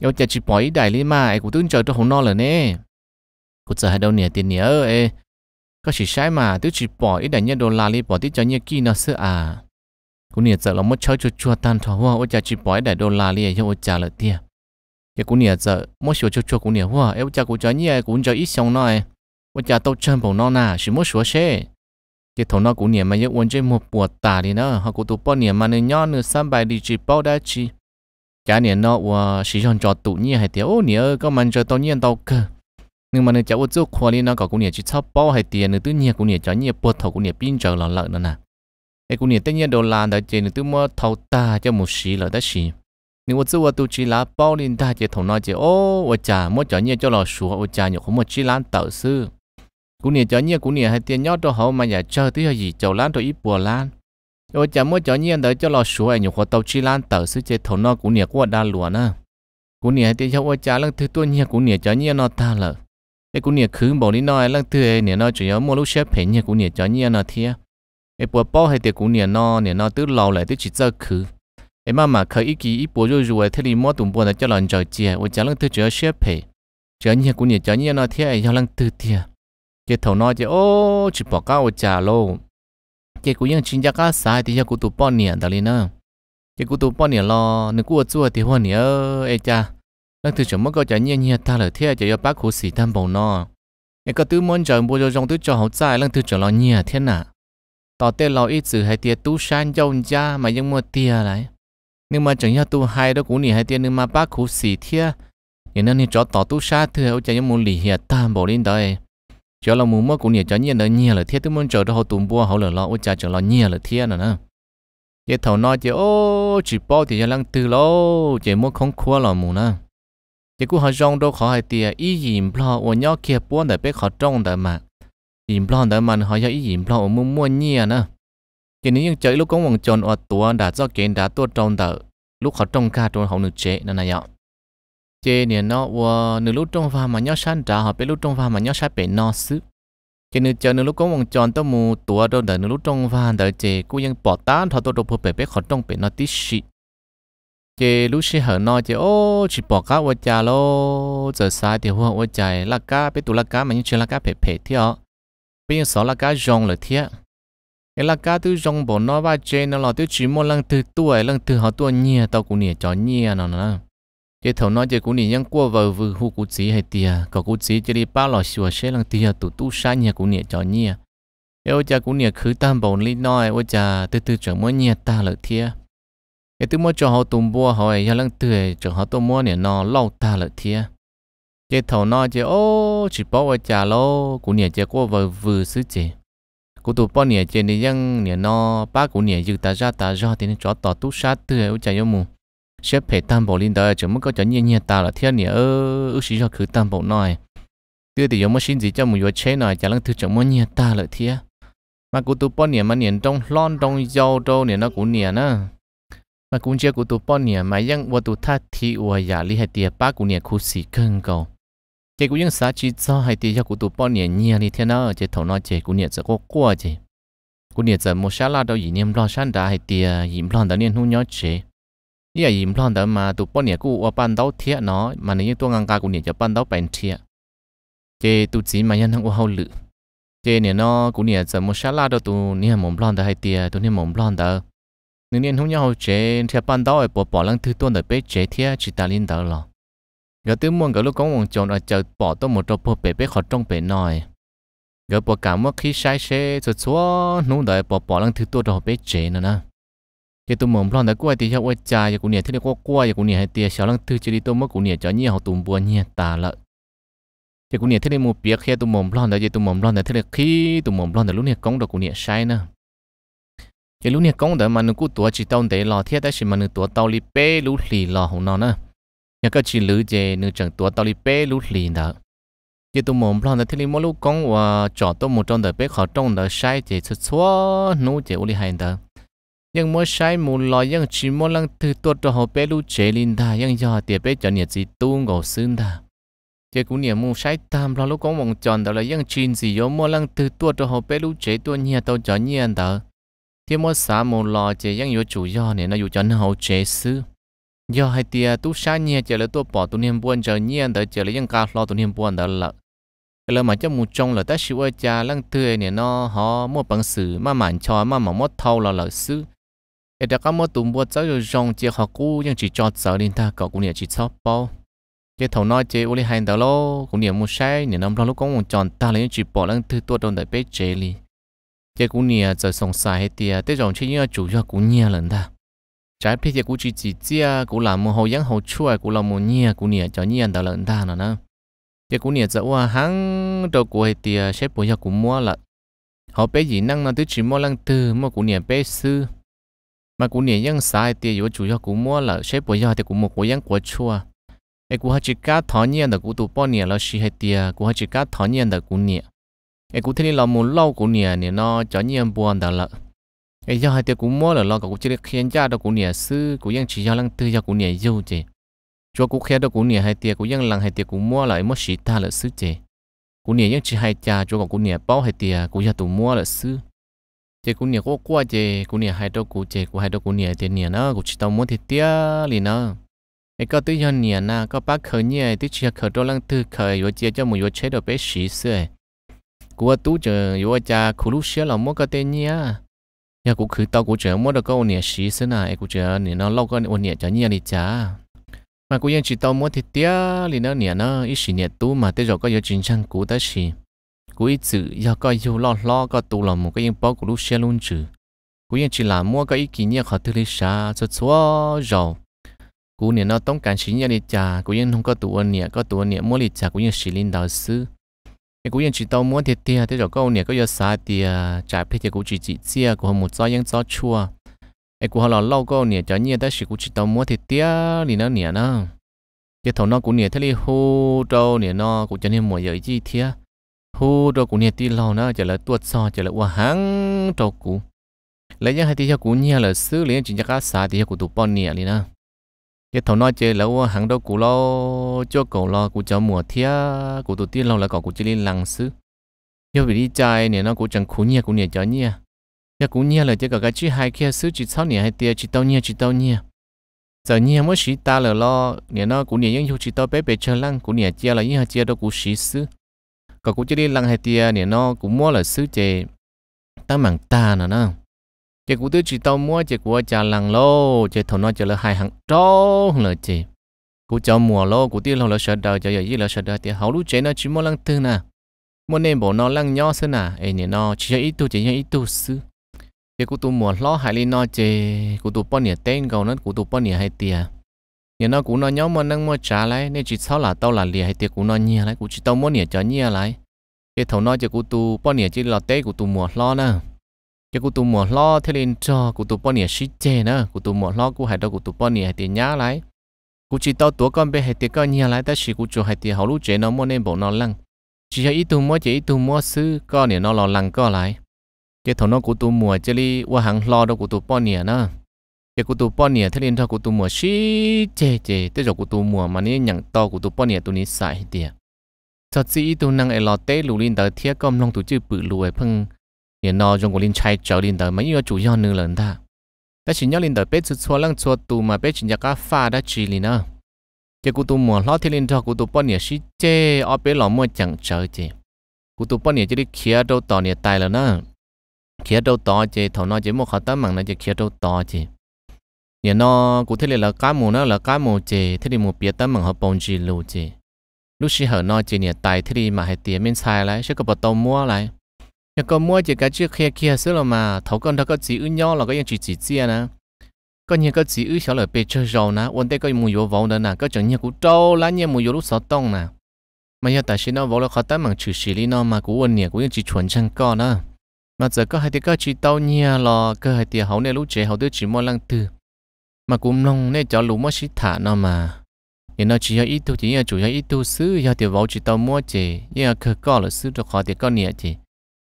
yêu chỉ chỉ bỏ ít đại lý mà anh cũng tưởng chờ tôi không no rồi nè cũng giờ hay đâu nhỉ tiền nhỉ ơi có chỉ sai mà tôi chỉ bỏ ít đại nhiêu đô la đi bỏ tí cho nhiêu kia nó sợ à cũng nhỉ giờ là mất chơi cho chua tan thọ hoa ôi cha chỉ bỏ ít đại đô la đi yêu cha là tiền cái cũng nhỉ giờ mất cho chua cũng nhỉ hoa yêu cha cũng cho nhiêu cũng cho ít xong nói 我家都 chân bổng nó nà chỉ muốn sửa xe cái thầu nó cũng niệm mà nhớ uống chơi một bùa tà đi nữa họ cũng tụ bao niệm mà nên nhon nữa sang bài đi chỉ bao đã chỉ chả niệm nó và sử dụng cho tụ nhiên hay tiêu niệm có mình cho tao nhiên tao cơ nhưng mà nên cháu uống chút khoa đi nó có cũng niệm chỉ sáu bao hay tiền nữa tự nhiên cũng niệm cho nhiên bùa thầu cũng pin chờ lợn lợn nè cái cũng niệm tất nhiên đồ làm đã chỉ nữa tự mua thầu ta cho một xí lợn đã xí nếu uống chút tụ chỉ lá bao lên ta chỉ thầu nó chỉ ô ô chả mua cho nhiên cho lò sủa ô chả nhậu không một chỉ lá tẩu sư cú nia chó nhiên cú nia hai tiền nhót cho họ mà nhà chơi tới gì chầu lan cho ít bùa lan ô chả mua chó nhiên tới cho lò sủa ảnh của tàu chi lan tờ sư chế thổ nó cú nia quá đa lúa nè cú nia hai tiền cho ô chả lăng thứ tuôn nhiên cú nia chó nhiên nó ta lợ cái cú nia khứ bỏ đi nói lăng thứ ấy nia nó chỉ nhớ mua lúc xếp phải nhiên cú nia chó nhiên nó thia cái bùa bao hai tiền cú nia nó nia nó tứ lâu lại tứ chỉ giờ khứ cái mà mà khởi ý kỳ ý bùa rồi rồi thế thì mua tụng bùa để cho lần chơi chơi, ô chả lăng thứ chỉ xếp phải chó nhiên cú nia chó nhiên nó thia ấy cho lăng thứ thia cái thầu nói chứ ô chỉ bỏ cao trả lô cái cú yên chính giác sai thì giờ cô tụ bao nhiêu đó liền nữa cái cô tụ bao nhiêu lo nếu cú ở thì hoa nhiêu ấy cha lần thứ chấm mất có trả nhiên nhiên ta lời thế chỉ cho bác khổ sĩ tham bầu nọ cái cái tứ muốn chờ mua cho trong tứ cho hậu sai lần thứ chỗ lo nhiên thế nào tỏ tên lo ít sự hay tiền tu san cho ông cha mà nhưng mua tiền lại nhưng mà chẳng như tu hai đó cũng nhỉ hai tiền nhưng mà bác khổ sĩ thế nên nên cho tỏ tú sa thừa ông cha nhưng muốn lì hiệt tam bầu lên đây cho là mù mất cũng nhiều cho nhiên là nhiều là thiết tôi muốn chờ đó họ tụm bua họ là lo ôi cha chờ lo nhiều là thiết nữa nè cái thầu nói chứ ô chỉ bao thì cho lăng từ lo chỉ muốn không khua là mù nè cái cũng họ rong đâu khó hay tiề ý yểm lo ô nhóc kia buôn để biết họ trông để mà yểm lo để mà họ cho ý yểm ô muốn mua nhiều nè cái này như chơi lúc có vòng tròn ở tua đã do kiện đã tua trông đỡ lúc họ trông ca trông họ được chế nè là vậy chế nè nó và nửa lúc trong pha mà nhớ san trả họ bên lúc trong pha mà nhớ sai bên nó xứ chế nửa chờ nửa lúc có vòng tròn tao mù tua đâu đợi nửa lúc trong và đợi chế cũng ยัง bỏ tán thọ tôi đâu phải bên khỏi trong bên nó tí xị chế lúc xí hở nó chế ô chỉ bỏ cá qua trà lô giờ sai thì hoa qua trà là cá bên tụ là cá mà những chuyện là cá bên bên thì Bây giờ sáu là cá rong là thiệt cái là cá thứ rong bỏ nó ba chế nó là thứ chỉ một lần thứ tuổi lần thứ họ tuổi nhia tao cũng nhia cho nhia nó nữa chế thầu nói chế cũng nhìn nhang qua vào vừa hu cú chỉ hay tia có cú chỉ chế đi ba lò sửa xe lăng tia tụ tu sa nhà cũng nhẹ cho nhia yêu cha cũng nhẹ khứ tam bồn lý nói ô cha từ từ chẳng mới nhẹ ta lợi thia cái từ mới cho họ tùng bua họ ấy lăng tươi cho họ tôm mua nhẹ nó lâu ta lợi thia chế thầu nói chế ô chỉ bao ô cha lô cũng nhẹ chơi qua vào vừa xứ chế cú tụ bao nhẹ chơi đi nhang nhẹ nó ba cũng nhẹ dự ta ra ta ra thì nó cho tỏ tu sa tươi ô cha yêu mù sẽ phải tam bộ linh đời chúng mới có cho nhiên nhiên ta là thiên nhiên ơ ước sĩ cho cứ tam bộ nói từ thì giống mới xin gì cho một vừa chế nói chả lăng thứ chúng mới nhiên ta là thiên mà cụ tụ bao niệm mà niệm trong lon trong dâu trâu niệm nó cũng niệm nữa mà cũng chưa cụ tụ bao niệm mà ยังว่า tụ thắt thì ua giả li hay tiệt ba cụ niệm khu sĩ cưng cầu chế cụ vẫn xã chi cho hay tiệt cho cụ tụ bao niệm nhiên đi thiên nó chế thầu nó chế cụ niệm sẽ có qua chế cụ niệm sẽ một xã la đâu gì niệm lo san đã hay tiệt, yểm lo đã niệm hú nhớ chế giờ im lon đó mà tụ bọn nhẹ cũng ở bản đầu thiệt nó mà nếu như ngang ca cũng nhẹ cho bản đầu bèn thiệt chế tụ chỉ mà nhân hàng của hậu lự chế nhẹ nó cũng nhẹ giờ một sát la đó tụ nhẹ mồm lon đó hay tiệt tụ nhẹ mồm lon đó nên nhẹ không nhau chế thiệt bản đầu ở bỏ bỏ lăng thứ tuần đó bé chế thiệt chỉ ta liên đó lo gỡ tứ muôn gỡ lúc có một tròn ở chợ bỏ tôi một trâu bò bé bé khó trong bé nồi giờ bỏ cảm mất khí sai xe rồi xóa nung đợi bỏ bỏ lăng thứ tuần đó bé chế nữa nè thì tụi mồm lon đã quay thì cho quay trà và cũng nhẹ thế này quay quay và cũng nhẹ tiền sáu lần thứ chỉ đi tụi mất cũng cho nhiều họ tụm buồn nhẹ tà lợ thì cũng nhẹ thế này một biết khi tụi mồm lon đã vậy tụi mồm lon đã thế này khi tụi mồm lon đã lúc này cống được cũng nhẹ sai nữa thì lúc này cống đã mà nó cũng tuổi chỉ tao để lò thiết đấy chỉ mà nó tuổi tao li bê lì lò hổng nó nữa nhà các chỉ lữ về nó chẳng tuổi tao li bê lúc lì đó thì tụi mồm lon đã thế này mỗi lúc cống và chọn tụi một trong đời bê khó trong đời sai chỉ xuất xuất nô chỉ uli hành đó ยังมัวใช้มูลลอยยังชิมอลังถือตัวตัวหอเปลูเจลินดายังยอเตียเปจอนเนี่ยจีตุ้งก็ซึ้งดาเจ้ากูเนี่ยมูใช้ตามเราลูกของวงจรแต่เรายังชินสิยมัวลังถือตัวตัวหอเปลูเจตัวเนี่ยตัวจอนเนี่ยเดอที่มัวสามมูลลอยเจยังอยู่จุยอเนี่ยนะอยู่จอนหอเจซื้อยอให้เตียตู้ชาเนี่ยเจอแล้วตัวปอตัวเนี่ยบ้วนเจอเนี่ยเดอเจอแล้วยังกาลอตัวเนี่ยบ้วนเดอละแล้วมาจะมูจงเลยแต่ชิวจาลังเตยเนี่ยเนาะหอมัวปังสือมาหมันชอมาหมอมดเท่าเราเลยซื้อ cái đó các mô tụm bộ cháu rồi dòng chia họ cũ nhưng chỉ cho cháu lên ta có cũng nhà chỉ chóp bó cái thầu nói chế uli hành đó lô cũng nhà mua xe nhà năm đó lúc có một tròn ta lấy chỉ bỏ lăng thứ tua đồng đại bếp chế li chế cũng nhà giờ sòng xài hết tiệt tới rong chỉ nhớ chủ cho cũng nhẹ lần ta trái phía chế cũng chỉ chỉ chia cũng làm một hậu giáng hậu chua cũng làm một nhẹ cũng nhà cho nhà đó lần ta nữa nè chế cũng nhà giờ qua hắn đầu của hết tiệt xếp bỏ cho cũng mua là họ bé gì năng nó tới chỉ mua lăng thứ mua cũng nhà bé sư mà cũng nhảy những sai thì yếu chủ yếu cũng mua là xếp bây giờ thì cũng một cái những quả chua cái học chỉ cá thọ nhiên là cũng tụ bao nhiêu là xí hay tiền cũng chỉ cá thọ nhiên là cũng nhiều cái cũng thế là một lâu cũng nhiều thì nó cho nhiên buồn đó là cái giờ thì cũng mua là lo cũng chỉ được khiến cha đó cũng nhiều sư cũng vẫn chỉ cho lăng tư cho cũng nhiều yêu chứ cho cũng khéo đó cũng nhiều hai tiền cũng vẫn lăng hai tiền cũng mua lại mất sĩ ta là sư chứ cũng nhiều vẫn chỉ hai cha cho cũng nhiều bao hai tiền cũng giờ tụ mua là sư thì cũng nhiều quá quá chè cũng nhiều hai đôi cũ chè cũng hai đôi cũng nhiều thì nhiều nó cũng chỉ tao muốn thì tiếc liền nó cái cái tới hơn nhiều na cái bác khởi nhiều tới chỉ khởi đôi lăng tư khởi vừa chơi cho một vừa chơi được bảy sáu xưa của tú chờ vừa cha khu lúc xưa là muốn cái tên nhia nhà cũng khử tao cũng chơi muốn được có nhiều xí xưa này cũng chơi nhiều nó lâu có nhiều cho nhiều đi cha mà chỉ tao muốn thì tiếc liền nó nhiều nó ít nhiều tu mà tới rồi có nhiều chính trang cũ tới xí cuối chữ do có yêu lo lo có tụ là một cái yên bao của lúc xe luôn chữ cuối yên chỉ làm mua cái ý kiến nhà họ thư lý xa cho chúa rồi cú nè nó tông cảnh sinh nhà đi trả, cú yên không có tụ ơn nè có tụ ơn nè mua đi chả cú yên chỉ linh đạo sư cái cú yên chỉ tao muốn thiệt tiền thế rồi có nè có giờ xa tiền trả phê thì cú chỉ chỉ chia của một do yên do chua cái cú họ là lâu câu nè cho nhiên ta chỉ cú chỉ tao muốn thiệt tiền thì nó nè nó cái thầu nó cú nè thế đi hô trâu nè nó cú chân nên mọi giờ gì thiệt hu đồ cũng nhiệt ti lâu nó chỉ là tuột so chỉ là ua hăng trâu cũ lấy những hai tí cho cũ nhia là xứ liền chỉ cho cá xả tí cho cũ tụ bò nhia liền nè cái thầu nói chơi là ua hăng đâu cũ lo cho cổ lo cũ cho mùa thia cũ tụ ti lâu là cậu cũ chỉ liên lăng xứ do vì đi chơi nè nó cũ chẳng cũ nhia cũ nhia cho nhia giờ cũ nhia là chỉ cả cái chữ hai kia xứ chỉ sáu nhia hai tia chỉ tao nhia chỉ tao nhia giờ nhia mới xí ta là lo nè nó cũ nhia những chú chỉ tao bé bé chơi lăng cũ nhia chia là những hai chia đâu cũ xí xứ có cũng chỉ đi lăng hai tia à, nè nó cũng mua là xứ chè ta mảng ta nè nó chè cũng tư chỉ tao mua chè của cha lăng lô chè thầu nó chè là hai hàng trâu là chè cũng cho mua lô cũng tiêu lâu là sợ đời cho giờ là sợ đời thì hầu lúc chè nó chỉ mua lăng tư nè mua nên bỏ nó lăng nhỏ xứ nè ấy nè nó chỉ cho ít tu chỉ cho ít tu xứ chè cũng tu mua lô hai ly nó chè cũng tu bao nè tên gầu nó cũng tu bao nè hai tia à nhà nó cũng nó nhóm mà nâng mua trả lại nên chỉ sau là tao là lìa hay tiệc cũng nó nhia lại cũng chỉ tao muốn nhia cho nhia lại cái thầu nó cho cụ tu bao nhia chỉ là té của tu mùa lo nè cái cụ tu mùa lo thế nên cho cụ tu bao nhia xịt chê nè cụ tu mùa lo cụ hay đâu cụ tu bao nhia tiền nhá lại cụ chỉ tao tuổi con bé hay tiệc con nhia lại ta chỉ cụ chủ hay tiệc hậu lũ chế nó muốn nên bộ nó lăng chỉ hay ít tu mua chỉ ít tu mua sư con nhia nó lo lăng co lại cái thầu nó cụ tu mùa chỉ li qua hàng lo đâu cụ tu bao nhia nè เกูตัวป้อนเนี่ยทะเรียนทอกูตัวมัวชิเจเจเตจกูตัวมัวมันนี่อย่างต่อกูตัวป้อนเนี่ยตัวนี้สายเดียจอดซีตัวนังไอลอเต้ลูลินเตอเทียก้มลงตัวจื้อปืรวยเพิ่งเนี่ยนอจงกูลินใช้เจ้าลินเตอไม่ยอจุยอนนึงเลยท่าแต่ฉันยอลินเตอเป็ดสุดชัวร์ลังชัวตัวมาเป็ดฉันอยาก้าฟาได้จีลินเนเจกูตัวมัวล้อที่เรียนทอกูตัวป้อนเนี่ยชิเจเอาเป็ดหล่อมัวจังเจอเจกูตัวป้อนเนี่ยจะได้เคียร์โดต่อเนี่ยตายแล้วนะเคียร์โดต่อเจถท่นอเจมัวเขาตั้งมั่งนะจะเคียร์โดต่อเจ nhà nó cụ thể là cá mù nó là cá mù chè thế thì một bia tấm mà họ bông chì lù chè lúc xí hở nó chè nhà tài thế thì mà hai tiền bên xài lại sẽ có bờ tôm mua lại nhà con mua chỉ cái chiếc kia kia xứ rồi mà thấu con đó có chỉ ư nhau là có những chỉ chỉ chia nè có nhà có chỉ ư xỏ là bê chơi rầu nè uốn tay có mùi vô vòng nữa nè có chẳng nhà cú trâu lá nhà mùi vô lúc sáu tông nè mà nhà tại sao nó vô là khó tắm bằng chửi xì đi nó mà cụ uốn nhà cũng chỉ chuẩn chăng con nè mà giờ có hai tiếng có chỉ tao nhà lo, có hai tiếng hậu này lúc trẻ hậu đứa chỉ mua lăng từ mà cũng nông nên cho lũ mất xí thả nó mà nhưng nó chỉ hay ít thôi chỉ là chủ hay ít thôi, xứ do tiểu võ chỉ tao mua chỉ nhưng khờ co là xứ cho khó thì con nhẹ chỉ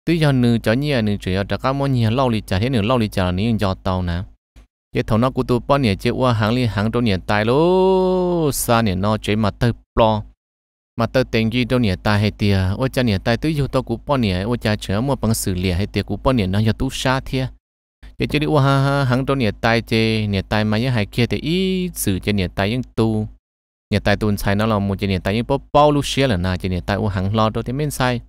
tuy do nữ cho nhẹ nữ chỉ là có món nhẹ lau lì trả thế nữ lau lì trả là nữ do tao nè cái thằng nó của tôi bao nhẹ chỉ qua hàng li hàng đâu nhẹ tài lô xa nhẹ nó chỉ mà tơ plo mà tơ tiền gì đâu nhẹ tài hay tiề ô cha nhẹ tài tuy do tao của bao nhẹ ô cha chở mua bằng xử lý hay tiề của bao nhẹ nó giờ tu xa thiệt cái chứ đi qua ha ha hắn trốn nhiệt tai chê nhiệt tai mà những hai kia thì ít sử cho nhiệt tai những tu nhiệt tai tuần sai nó là một cái nhiệt tai những bao bao lúc xưa là na cái nhiệt tai u hàng lo đâu thì men sai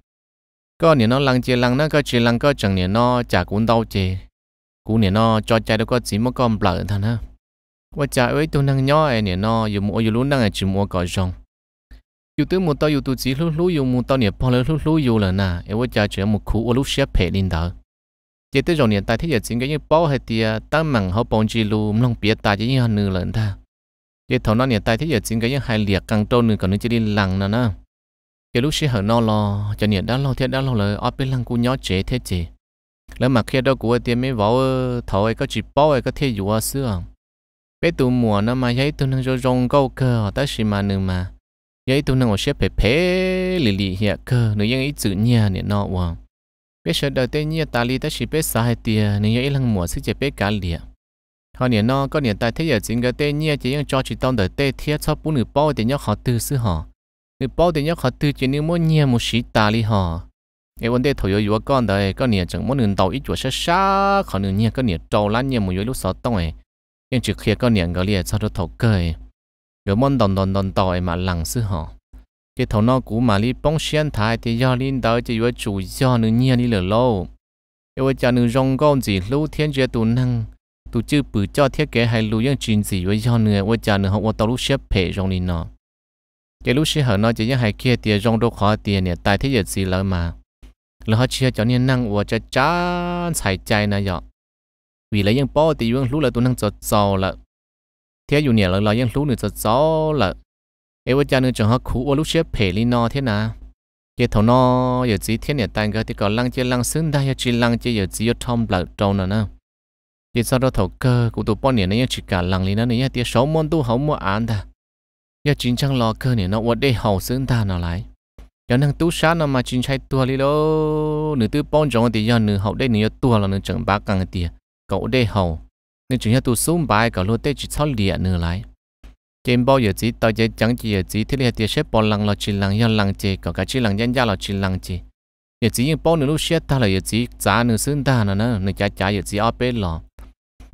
có nhiệt nó lăng chê lăng nó có chê lăng có chẳng nhiệt nó chả cũng đau chê cũng nhiệt nó cho chạy đâu có gì mà con bợ thằng ha qua chả ấy tôi năng nhó ấy e nhiệt nó dùng mua dùng luôn năng e chỉ mua cỏ rong dù tới một tao dù tôi chỉ lúc lúc dùng một tao nhiệt bao lúc lúc dùng là na em qua chả chỉ một khu ở lúc xưa phải lên đó chỉ tới rồi hiện tại thế giờ chính cái như bao hay tia tăng mảng họ bông chi lu mông biết ta chỉ như nửa lần ta chỉ thầu nó hiện tại thế giờ chính cái như hai liệt càng trâu nửa còn nữa chỉ đi lằng nữa nè chỉ lúc xí hở nó lo cho hiện đã lo thế đã lo rồi, ở bên lăng cu nhó chế thế chị lỡ mà khi đó của tia mới vỗ thầu ấy có chỉ bao ấy có thế dụ xưa bé tụ mùa nó mà giấy tụ cho rong câu cơ ta xí mà nửa mà giấy tụ năng ở xếp phải phê lì lì hiện cơ nửa những ý chữ nhà nè nọ wow bé sợ đời tên nhiên ta li ta chỉ bé sai tiền nên yêu lăng mùa sẽ chỉ bé cả liền họ niệm nó có niệm tại thấy giờ chính cái tên nhiên chỉ những cho chỉ tông đời tây thiết cho bốn người bao tiền nhau họ tư sư họ người bao tiền nhau họ tư chỉ những mỗi nhiên một sĩ ta li họ cái vấn đề thổi yếu yếu con đời con niệm chẳng mỗi người tàu ít chuột xa xa họ niệm nhiên có niệm trâu Lan nhiên một yếu lúc sáu tông ấy nhưng chỉ khi có niệm gọi liền cho được thổi cười rồi món đòn đòn đòn tàu mà lằng sư họ cái thầu nó cũ mà li bông xiên thái thì do linh đạo chỉ vừa chủ do nữ nhiên đi lửa lâu yêu cha nữ rong con gì lưu thiên chế tù năng tù chư bự cho thiết kế hay lưu những chuyện gì với do nữ yêu cha nữ học tàu lúc xếp phe rong linh nó cái lũ xếp hở nó chỉ những hai kia tiền rong đâu khó tiền nè tại thế giới gì lỡ mà lỡ họ chia cho nên năng của cho chán xài chay nè dọ vì lấy những bao thì những lúc là tù năng cho giàu là thế dù nè là là những lúc nữa cho giàu là ấy vợ cha nữa chẳng họ khú ở lúc xếp phê li no thế nào cái thằng nó giờ chỉ thế này tan cái thì còn lăng chơi lăng xứng đây chỉ lăng chơi giờ chỉ giờ thom lại trâu nữa nè giờ sau đó thầu cơ cũng tụi bọn này nó chỉ cả lăng li nó này thì sáu môn tu hậu mua án ta giờ chính chẳng lo cơ này nó vợ đây hậu xứng ta nó lại giờ năng tu sáng nó mà chính chạy tua đi đâu, nửa tư bọn chồng thì giờ nửa hậu đây nửa tua là nửa chẳng ba càng thì cậu đây hậu nên chúng ta tu xuống bài cả lô tê chỉ sau địa nửa lại trên bao giờ chỉ tao chỉ chẳng chỉ giờ chỉ thế là tiền xếp bao lần là chỉ lần nhân lần chỉ có cả chỉ lần nhân gia là chỉ lần chỉ giờ chỉ những bao nữa lúc xếp ta là giờ chỉ giá nữa xứng ta nữa nữa nữa giá giá giờ chỉ ở bên lò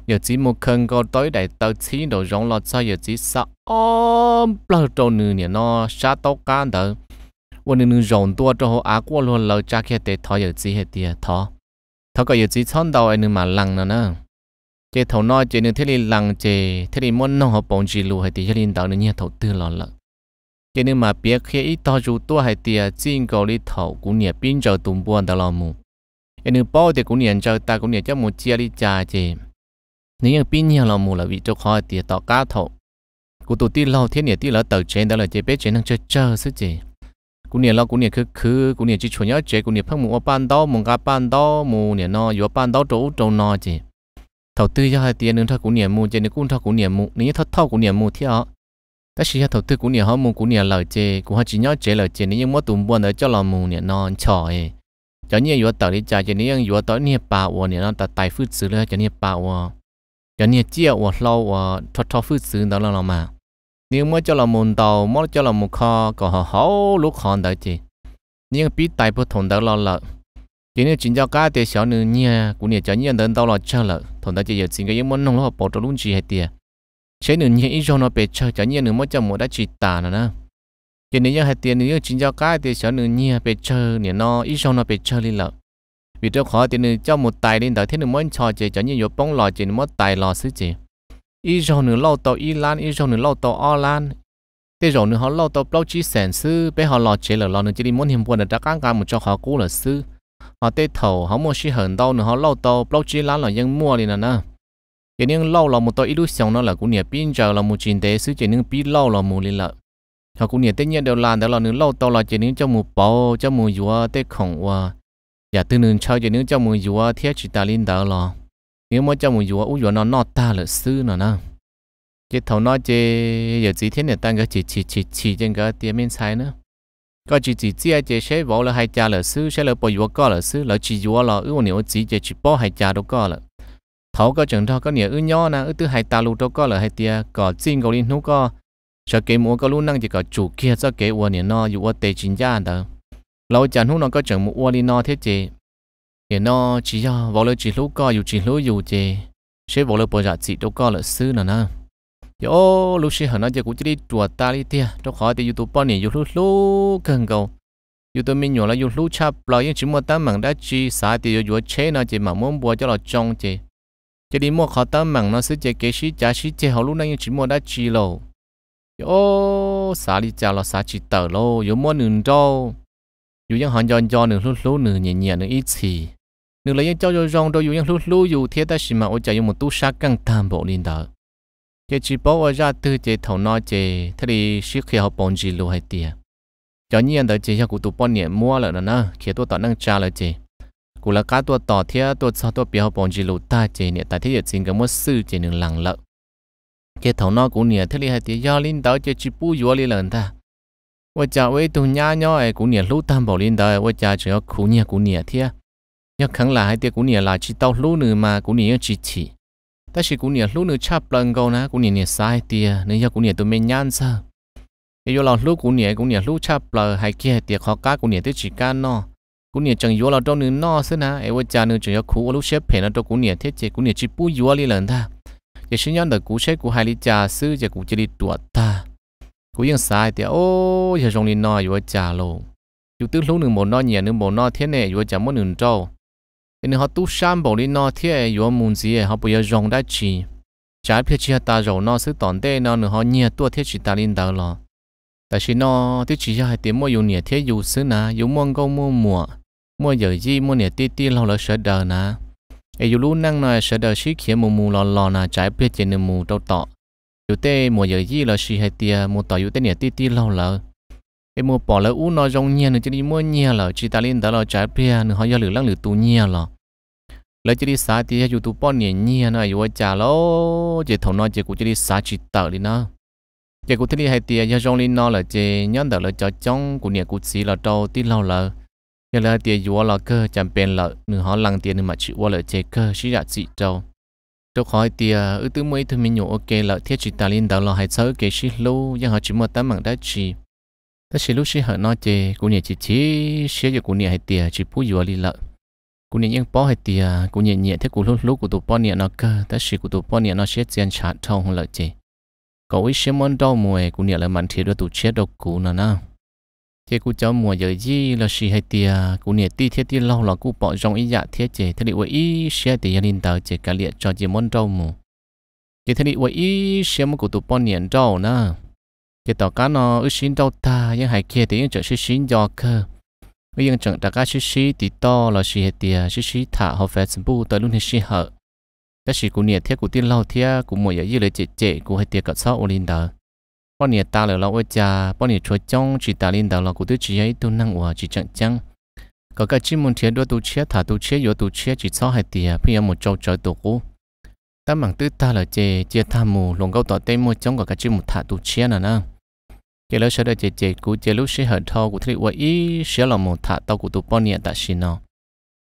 giờ chỉ một khăn có tới đại tao chỉ đồ rong lò sao giờ chỉ sa ôm bao trâu nữa nè nó sa tao cá đó วันนึงรองตัวจะหัวอากัวลวนเราจ้าแค่เตะทออยู่จีเหตุเดียทอทอก็อยู่จีช่อนดาวไอ้นึงมาลังนะเนอะ chế thầu nói chế nên thế li lăng chế thế li muốn nông học bóng chỉ lù hay thì thế li đào nên nhà thầu tư lòn lận chế nên mà biết khi ít to chú tua hay thì chính à, cầu đi thầu cũng nhà biến trở tùng buồn đào lò mù chế nên bao thì cũng nhà trở ta cũng nhà cho một chia đi cha chế nên như biến nhà lò mù là vì cho khỏi thì tạo cá thầu cụ tụ ti lâu thế này ti lỡ tàu chế đó là chế biết chế năng chơi chơi sức chế cú nè lâu cú nè cứ cứ cú nè chỉ chuẩn nhớ chế cú nè phăng mù ở ban đó mùng cá ban đó mù nhà nó yếu ban đó chỗ chỗ nó chế thầu tư cho hai tiền nữa thao cũng niệm mù cho nên cũng thao cũng niệm mù nếu thao thao cũng niệm mù thì họ tất nhiên thầu tư cũng niệm họ mù cũng niệm lời chê cũng họ chỉ nhớ chê lời chê nếu như mỗi tuần buồn ở cho là mù niệm non chờ. ấy cho nên vừa tới đi chơi cho nên vừa tới niệm bà ua niệm non ta tài phước xứ lên cho niệm bà ua cho nên chia ua lâu ua thoát thoát phước xứ đó là mà nếu mỗi cho là mù tàu mỗi cho là mù kho có họ hấu lúc hòn đó chê nhưng biết tài bất thùng đó là lợi 今天今朝家的小女伢，姑娘家伢等到了车了，同大家有钱个也莫弄了，包着弄起还的。车女伢一上了白车，家伢女莫叫莫得去打了呢。今天要还的，你要今朝家的小女伢白车，你那一上了白车里了。vì trước khó thì nữ cho một tài lên đó thế nữ muốn cho chị cho nhiều bông lò chị nữ muốn tài lò xứ chị y rồi nữ lâu tàu y lan y rồi nữ lâu tàu o lan thế rồi nữ họ lâu tàu bao chi sản sư bây họ lò chế là lò nữ chỉ đi muốn hiểm buồn là đã căng căng một cho họ cũ là sư họ tê thầu họ mua xí hận đâu nữa họ lâu tàu lâu chí lá là dân mua đi nè nè cái những lâu là một tàu ít đuôi xong nó là cũng nhiều pin giờ là một chín tế xứ chỉ những pin lâu là mua liên lợi họ cũng nhiều tết nhiên đều làm đó là những lâu tàu là chỉ những cho một bao cho một vua tê khổng và giả dạ tư nương chơi chỉ những cho một vua thiết chỉ ta linh đó là nếu mà cho một vua u vua nó nọ ta là xứ nè nè chỉ thầu nó chỉ giờ chỉ thế này ta cái chỉ chỉ chỉ chỉ trên cái tiệm bên trái nữa ก็จีจีเจียเจใช้บอกเลยให้จ่าเลยซื้อใช้เลยปล่อยวัวก็เลยซื้อเลยจีวัวเราอื้อเหนียวจีเจจีป้อให้จ่าดูก็เลยเขาก็จังทอก็เหนียวอื้อย้อนะอื้อตื้อให้ตาลูดูก็เลยให้เตียก็จิ้งก็ลิ้นหูก็จะเกมัวก็รู้นั่งจะก็จูเกียจะเกวัวเนี่ยนออยู่ว่าเตจินย่านเด้อเราจันหูนอก็จังมัวลีนอเทเจเนี่ยนอจีย่อบอกเลยจีรู้ก็อยู่จีรู้อยู่เจใช้บอกเลยปล่อยจีดูก็เลยซื้อนะนะ yo lúc xưa nó giờ cũng chỉ đi chùa ta đi tia trong khỏi thì youtube bao nhiêu youtube lúc cần cầu youtube mình nhỏ là youtube chắp lại những chuyện mua tám mảng đã chi xả thì youtube chế nó chỉ mà muốn bùa cho là trong chỉ chỉ đi mua khó tám mảng nó sẽ chế kế sĩ trả sĩ chế hậu lúc này những chuyện mua đã chi lâu yo xả đi chào là xả chỉ tờ lâu yo mua nửa đâu yo những hàng giòn giòn nửa lúc lúc nửa nhẹ nhẹ nửa ít xì, nửa lấy những cho yo rong rồi, yo những lúc lúc yo thiệt ta chỉ mà ôi chạy yo một tu sát căng tam bộ lên đó chế chỉ bảo ở ra từ chế thầu nói chế thế thì sức khi họ bồn gì luôn hay tiền cho nhiên tới chế của tụ bốn niệm mua là nó khi tôi tận năng trả là chế cụ là cá tôi tỏ thế tôi sao tôi biết họ bồn gì luôn ta chế niệm tại thế giờ xin cái mất sư chế đừng lặng lợ chế thầu nó cũng niệm thế thì hay tiền do linh đạo chế chỉ bù vô lên lần ta vợ cha với tụ nhà nhau ấy cũng niệm tam bảo linh tới vợ cha chỉ có cú niệm cú niệm thế nhớ khẳng là hay tiền cú niệm là chỉ tao lúc nữa mà cú niệm chỉ chỉ ta chỉ cũng nhớ lúc nữa chắp lần câu na cũng nhớ sai tiề, nên giờ cũng nhớ tụi mình nhăn sa. cái giờ là lúc cũng nhớ cũng nhớ lúc chắp lần hay kia tiề khó cá cũng nhớ tôi chỉ cá nó cũng nhớ chẳng yếu là trong nửa nó xí na em vợ cha nửa chỉ có cú lúc xếp phe nó trong cũng nhớ thiết chế cũng nhớ chỉ bù yếu đi lần ta giờ sinh nhân được cú xếp cú hai lý cha sư giờ cú chỉ đi tuột ta cú yên sai tiề, ô giờ trong đi nó vợ cha luôn chú tư lúc nửa một nó nhẹ nửa một nó thế nè, vợ cha muốn nửa trâu nên họ tu sam bảo đi nó thiệt yếu muốn gì họ bây giờ rong đã chỉ chả biết chỉ ta rồi nó sự tòn tê nó nữa họ nhẹ tua thiệt chỉ ta linh đầu lo tại vì nó thiết chỉ hai tiếng mua dùng nhẹ thiệt dùng xứ nà dùng mua câu mua mua mua giờ gì mua nhẹ ti ti lâu là sợ đời nà ai dùng lúc năng này sợ đời xí khiến mù mù lò lò nà chả biết chỉ nên mù đâu tọ dù tê mua giờ gì là xí hai tia mua tỏ dù tê nhẹ ti ti lâu là cái mua bỏ lỡ u nó giống nhia nữa chứ đi mua nhia là chỉ ta lên đó là trái bia nữa họ giờ lửa lăng lửa tu nhia là lỡ chỉ đi xả thì dù tu bỏ nhia nhia nó dù trả lỗ chỉ thầu nói chỉ cũng chỉ đi xả chỉ tờ đi nó chỉ cũng thế đi hay tiền do giống lên nó là chỉ nhớ tờ là cho trong của nhà của xí là trâu tí lâu là giờ là tiền dù là cơ chẳng bền lợ nữa họ lăng tiền nữa mà chịu qua là chỉ cơ chỉ là chỉ trâu cho khỏi tiền ư tứ mới thì mình nhủ ok là thiết chỉ ta lên đó là hay sợ cái xí lâu nhưng họ chỉ mua tấm bằng đá chỉ ta chỉ lúc chỉ hận nói chê cũng nhẹ chỉ chỉ xé cho cũng nhẹ hay tiề chỉ phú vừa đi lợ cũng nhẹ những bó hay tiề cũng nhẹ nhẹ thế cũng lúc lúc của tụ bó nhẹ nó cơ ta chỉ của tụ bó nhẹ nó xé tiền chặt thâu không lợ chê cậu ấy xé món đau mùi cũng nhẹ là mặn thiệt đôi tụ chết độc cũ nó nào thế cũng cháu mùa giờ gì là xì hay tiề cũng nhẹ ti thiết ti lâu là cũng bỏ rong ý dạ thế chê thế đi quậy ý xé tiề lên tờ chê cả liệt cho chỉ món đau mùi thế đi quậy ý xé món của tụ bó nhẹ đau nào cái tỏ cá nó ít xin đâu ta nhưng hai kia thì những chuyện xí xin do cơ với những chuyện đặc cá xí xí thì to là xí hết tiền xí xí thả họ phải xin bu tới luôn hết xí hở cái gì cũng nhiệt thiết của tiên lâu thiết cũng mỗi giờ như lấy chế chế của hết tiền cả sáu linh đó bọn nhiệt ta là lâu ở cha bọn nhiệt chúa trong chỉ ta linh đó là của tôi chỉ ấy tôi năng hòa chỉ chẳng chẳng có cái chim muốn thiết đôi tôi chết thả tôi chết rồi tôi chết chỉ sáu hết tiền bây giờ một châu trời tổ cũ ta mang tư ta là chế chế tham mù lồng câu tỏ tay mua trong có cái chim một thả tôi chết nè nè chế lỡ sợ đợi chế chế cú chế lúc sẽ hở thâu của thiết bị ý sẽ là một thả tao của tụ bọn nhẹ tại xin nó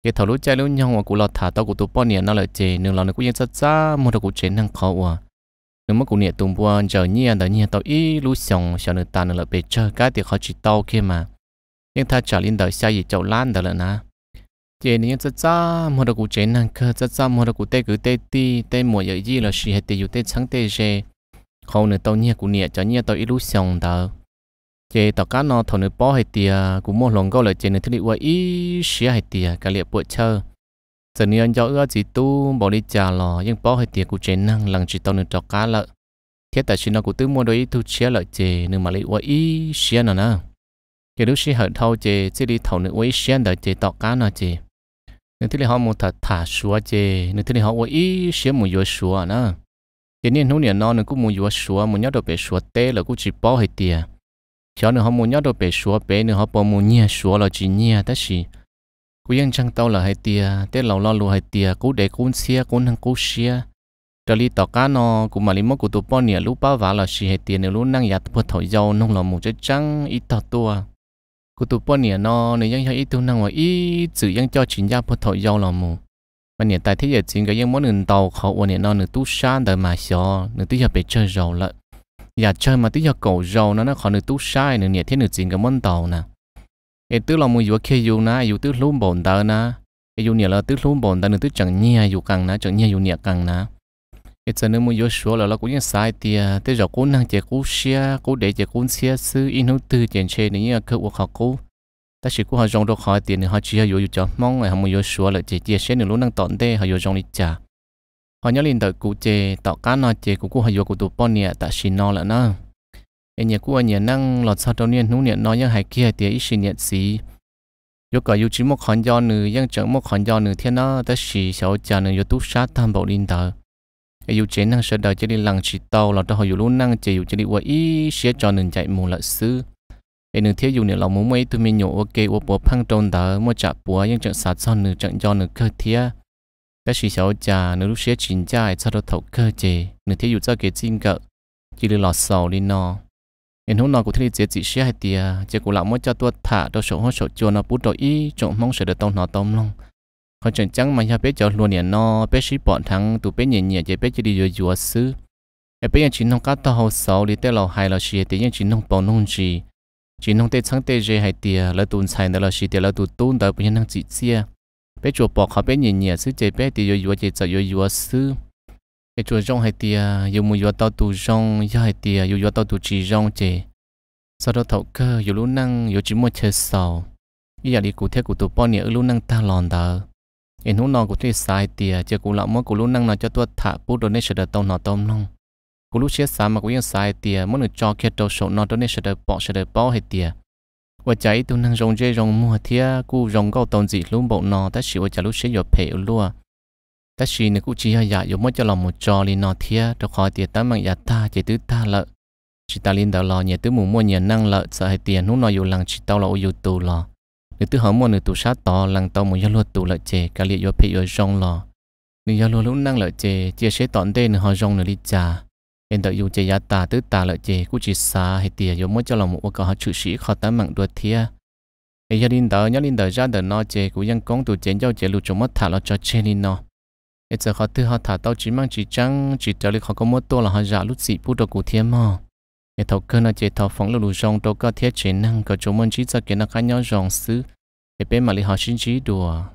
chế thầu lúc chơi lúc nhau mà cú lọt thả tàu của tụ bọn nhẹ nó là chế nương lọt à. à, à, nó cũng yên sát xa một đầu cú chế năng khó quá nếu mà cú nhẹ tụng buồn giờ nhiên đợi nhiên tao ý lúc xong sợ nửa tàn là bề chơi cái thì khó chỉ tàu kia mà nhưng ta trả lên đời xa gì chậu lan đợi là na chế nhiên sát xa một đầu cú chế năng khó sát xa một đầu cú tê cứ tê ti tê mùa giờ gì là xì hết tê tê trắng tê dê không nữa tao nhia cũng nhẹ cho nhia tao illusion tao chế tao cá nó thầu nữa bỏ hay tiề cũng mua lòng câu lời chế nữa lại bị ý xía hay tiề cái liệp bộ chơi giờ nay anh cho ước gì tu bỏ đi trả lò nhưng bỏ hay tiề của chế năng lần chỉ tao nữa cho cá lợi thiết tại xin nó của tứ mua đôi thu xía lợi chế nữa mà lại lấy ý xía nữa nè cái lúc xí hận thâu chế chỉ đi thầu nữa ý xía đợi chế tao cá nó chế nên thế thì họ muốn thật thả xuống chế nếu thế họ họ ý xía muốn vô xuống nữa thế nên hôm nay nó nó cũng muốn vừa xóa muốn nhớ đồ bể xóa té là cũng chỉ bỏ hết tiền cho nên họ muốn nhớ đồ bể xóa bể nữa họ bỏ muốn nhia xóa là chỉ nhia đó chỉ cũng yên chẳng tao là hết tiền té lâu lo luôn hết tiền cũng để cũng xia cũng hàng cũng xia trở đi tàu cá nó cũng mà đi mất của tụi bọn nè lúc bao vả là chỉ hết tiền nữa lúc năng giá tụi thổi dầu nông là một cái trắng ít tàu tua của tụi bọn nè nó hay ít tụi năng mà ít cho chính gia bọn thổi dầu là một mà hiện tại thế giờ chính cái những món nền tàu khó của nền nó nền tu san đời mà xò nền tu giờ bị chơi rầu lợn giờ dạ, chơi mà tu giờ cầu rầu nó nó khó nền tu sai nền hiện thế nền chính cái món tàu nè cái tức lòng mua vừa kia dù na dù tức luôn bổn tờ na cái dù nền là tức luôn bồn tờ nền tức chẳng nhẹ, dù càng na chẳng nhẹ, dù nhẹ càng na cái chân nền mua vừa số là nó cũng như sai tiền, thế giờ cũng năng chế cũng xe, cũng để chế cũng xe, sư in hữu tư trên trên nền như cơ của họ cũng ta chỉ có họ dùng đồ khỏi tiền họ chỉ họ dùng cho mong ngày họ muốn dùng sửa lại chỉ chia sẻ những lúc năng tận thế họ dùng đi trả họ nhớ liền tới cụ chè tạo cá nó chè cụ cụ họ dùng của tụ bọn nè ta xin nó là nó em nhà anh nhà năng lọt sao đâu niên nú niên nói những hai kia thì ít xin nhận xí yêu cả yêu chỉ một khoản do nhưng chẳng một khoản do nữ thiên nó ta chỉ sáu cha nữ yêu tú sát tham bộ linh tới yêu chế năng sợ đời chỉ đi lằng tàu lọt họ dùng lúc năng chè yêu chỉ đi qua ít cho nữ chạy mù lại xứ để thiếu dùng nửa lòng muốn mấy tụi mình nhổ ok ô phăng trôn tờ mua chả búa nhưng chẳng sạt son nửa chẳng cho nửa cơ thía các sĩ sáu trà nửa lúc xế chín trai cho đồ thầu cơ chế nửa thiếu dùng cho cái chim cỡ chỉ lừa sầu đi nọ em hôm nọ cũng thấy chỉ xé hai tia chỉ cũng làm mua cho tôi thả đồ sổ hoa sổ chua nó bút đồ y trộn mong sẽ được tông nó tông long còn chẳng chẳng mà nhà bé luôn nè nó bé sĩ bọn thằng tụi bé nhẹ nhẹ chỉ bé chỉ đi vừa vừa xứ em chỉ nông cá to sầu đi tới lầu hai lầu xì thì chỉ nông bầu nông gì chỉ nông tế chẳng tế dễ hay tìa là tuân sai nữa là xì tìa là tuần tuần tới bây giờ năng chỉ xia bé chùa bỏ khó bé nhìn nhẹ sứ chế bé tìa yêu yêu chế sợ yêu yêu sứ bé chùa rong hay tìa yêu mù yêu tao tu rong yêu hay tìa yêu yêu tao tu chỉ rong chế sau đó thầu cơ yêu lú năng yêu chỉ mua chơi sau, bây giờ đi cụ thế cụ tu bao nhiêu lú năng ta lòn tờ em hú nọ cụ thế sai tìa chế cụ lão mua cụ lú năng nó cho tôi thả bút đồ nết sợ tông nó tông nong cú lúc chia sẻ mà cú yên sai tiề muốn được cho kia đầu số nó đó nên sẽ được bỏ sẽ được bỏ hết tiề và cháy tu năng rong dây rong mua thia cú rong cao tồn gì luôn bộ nó ta chỉ và lúc sẽ giờ phê luôn ta chỉ nên cú chỉ hay dạ dùng mất cho lòng một cho liền nó thia cho khỏi tiề tám mang dạ ta chỉ tứ ta lợ chỉ ta liền đào lò nhà tứ mù mua nhà năng lợ sợ hay tiền lúc nó dù lằng chỉ tao là ô dù tù lò nếu tứ hở mua nửa tù sát to lằng tao một gia luật tù lợ chè cả liệt dọn phê giờ rong lò nửa gia luật lúc năng lợ chè chia sẻ tọn tên họ rong nửa đi trà hiện tại dùng chỉ giá tà tứ tà lợi chỉ cũng chỉ xa hay tiền dù mới cho lòng một cái họ chữ sĩ khó tán mạng đuôi thia thì giờ đình đó nhớ đình đời ra đời nó chỉ cũng dân công tụ chiến giao chỉ lụt chúng mất thả lo cho trên đi nó bây giờ họ thứ họ thả tao chỉ mang chỉ trắng chỉ trở lại họ có mất to là họ giả lúc sĩ bút đồ cụ thiên mà để thầu cơ nó chỉ thầu phóng lụt rong đâu có thiết chế năng có chúng mình chỉ ra kiến nó khá nhau rong xứ để bên mà lý họ xin chỉ đùa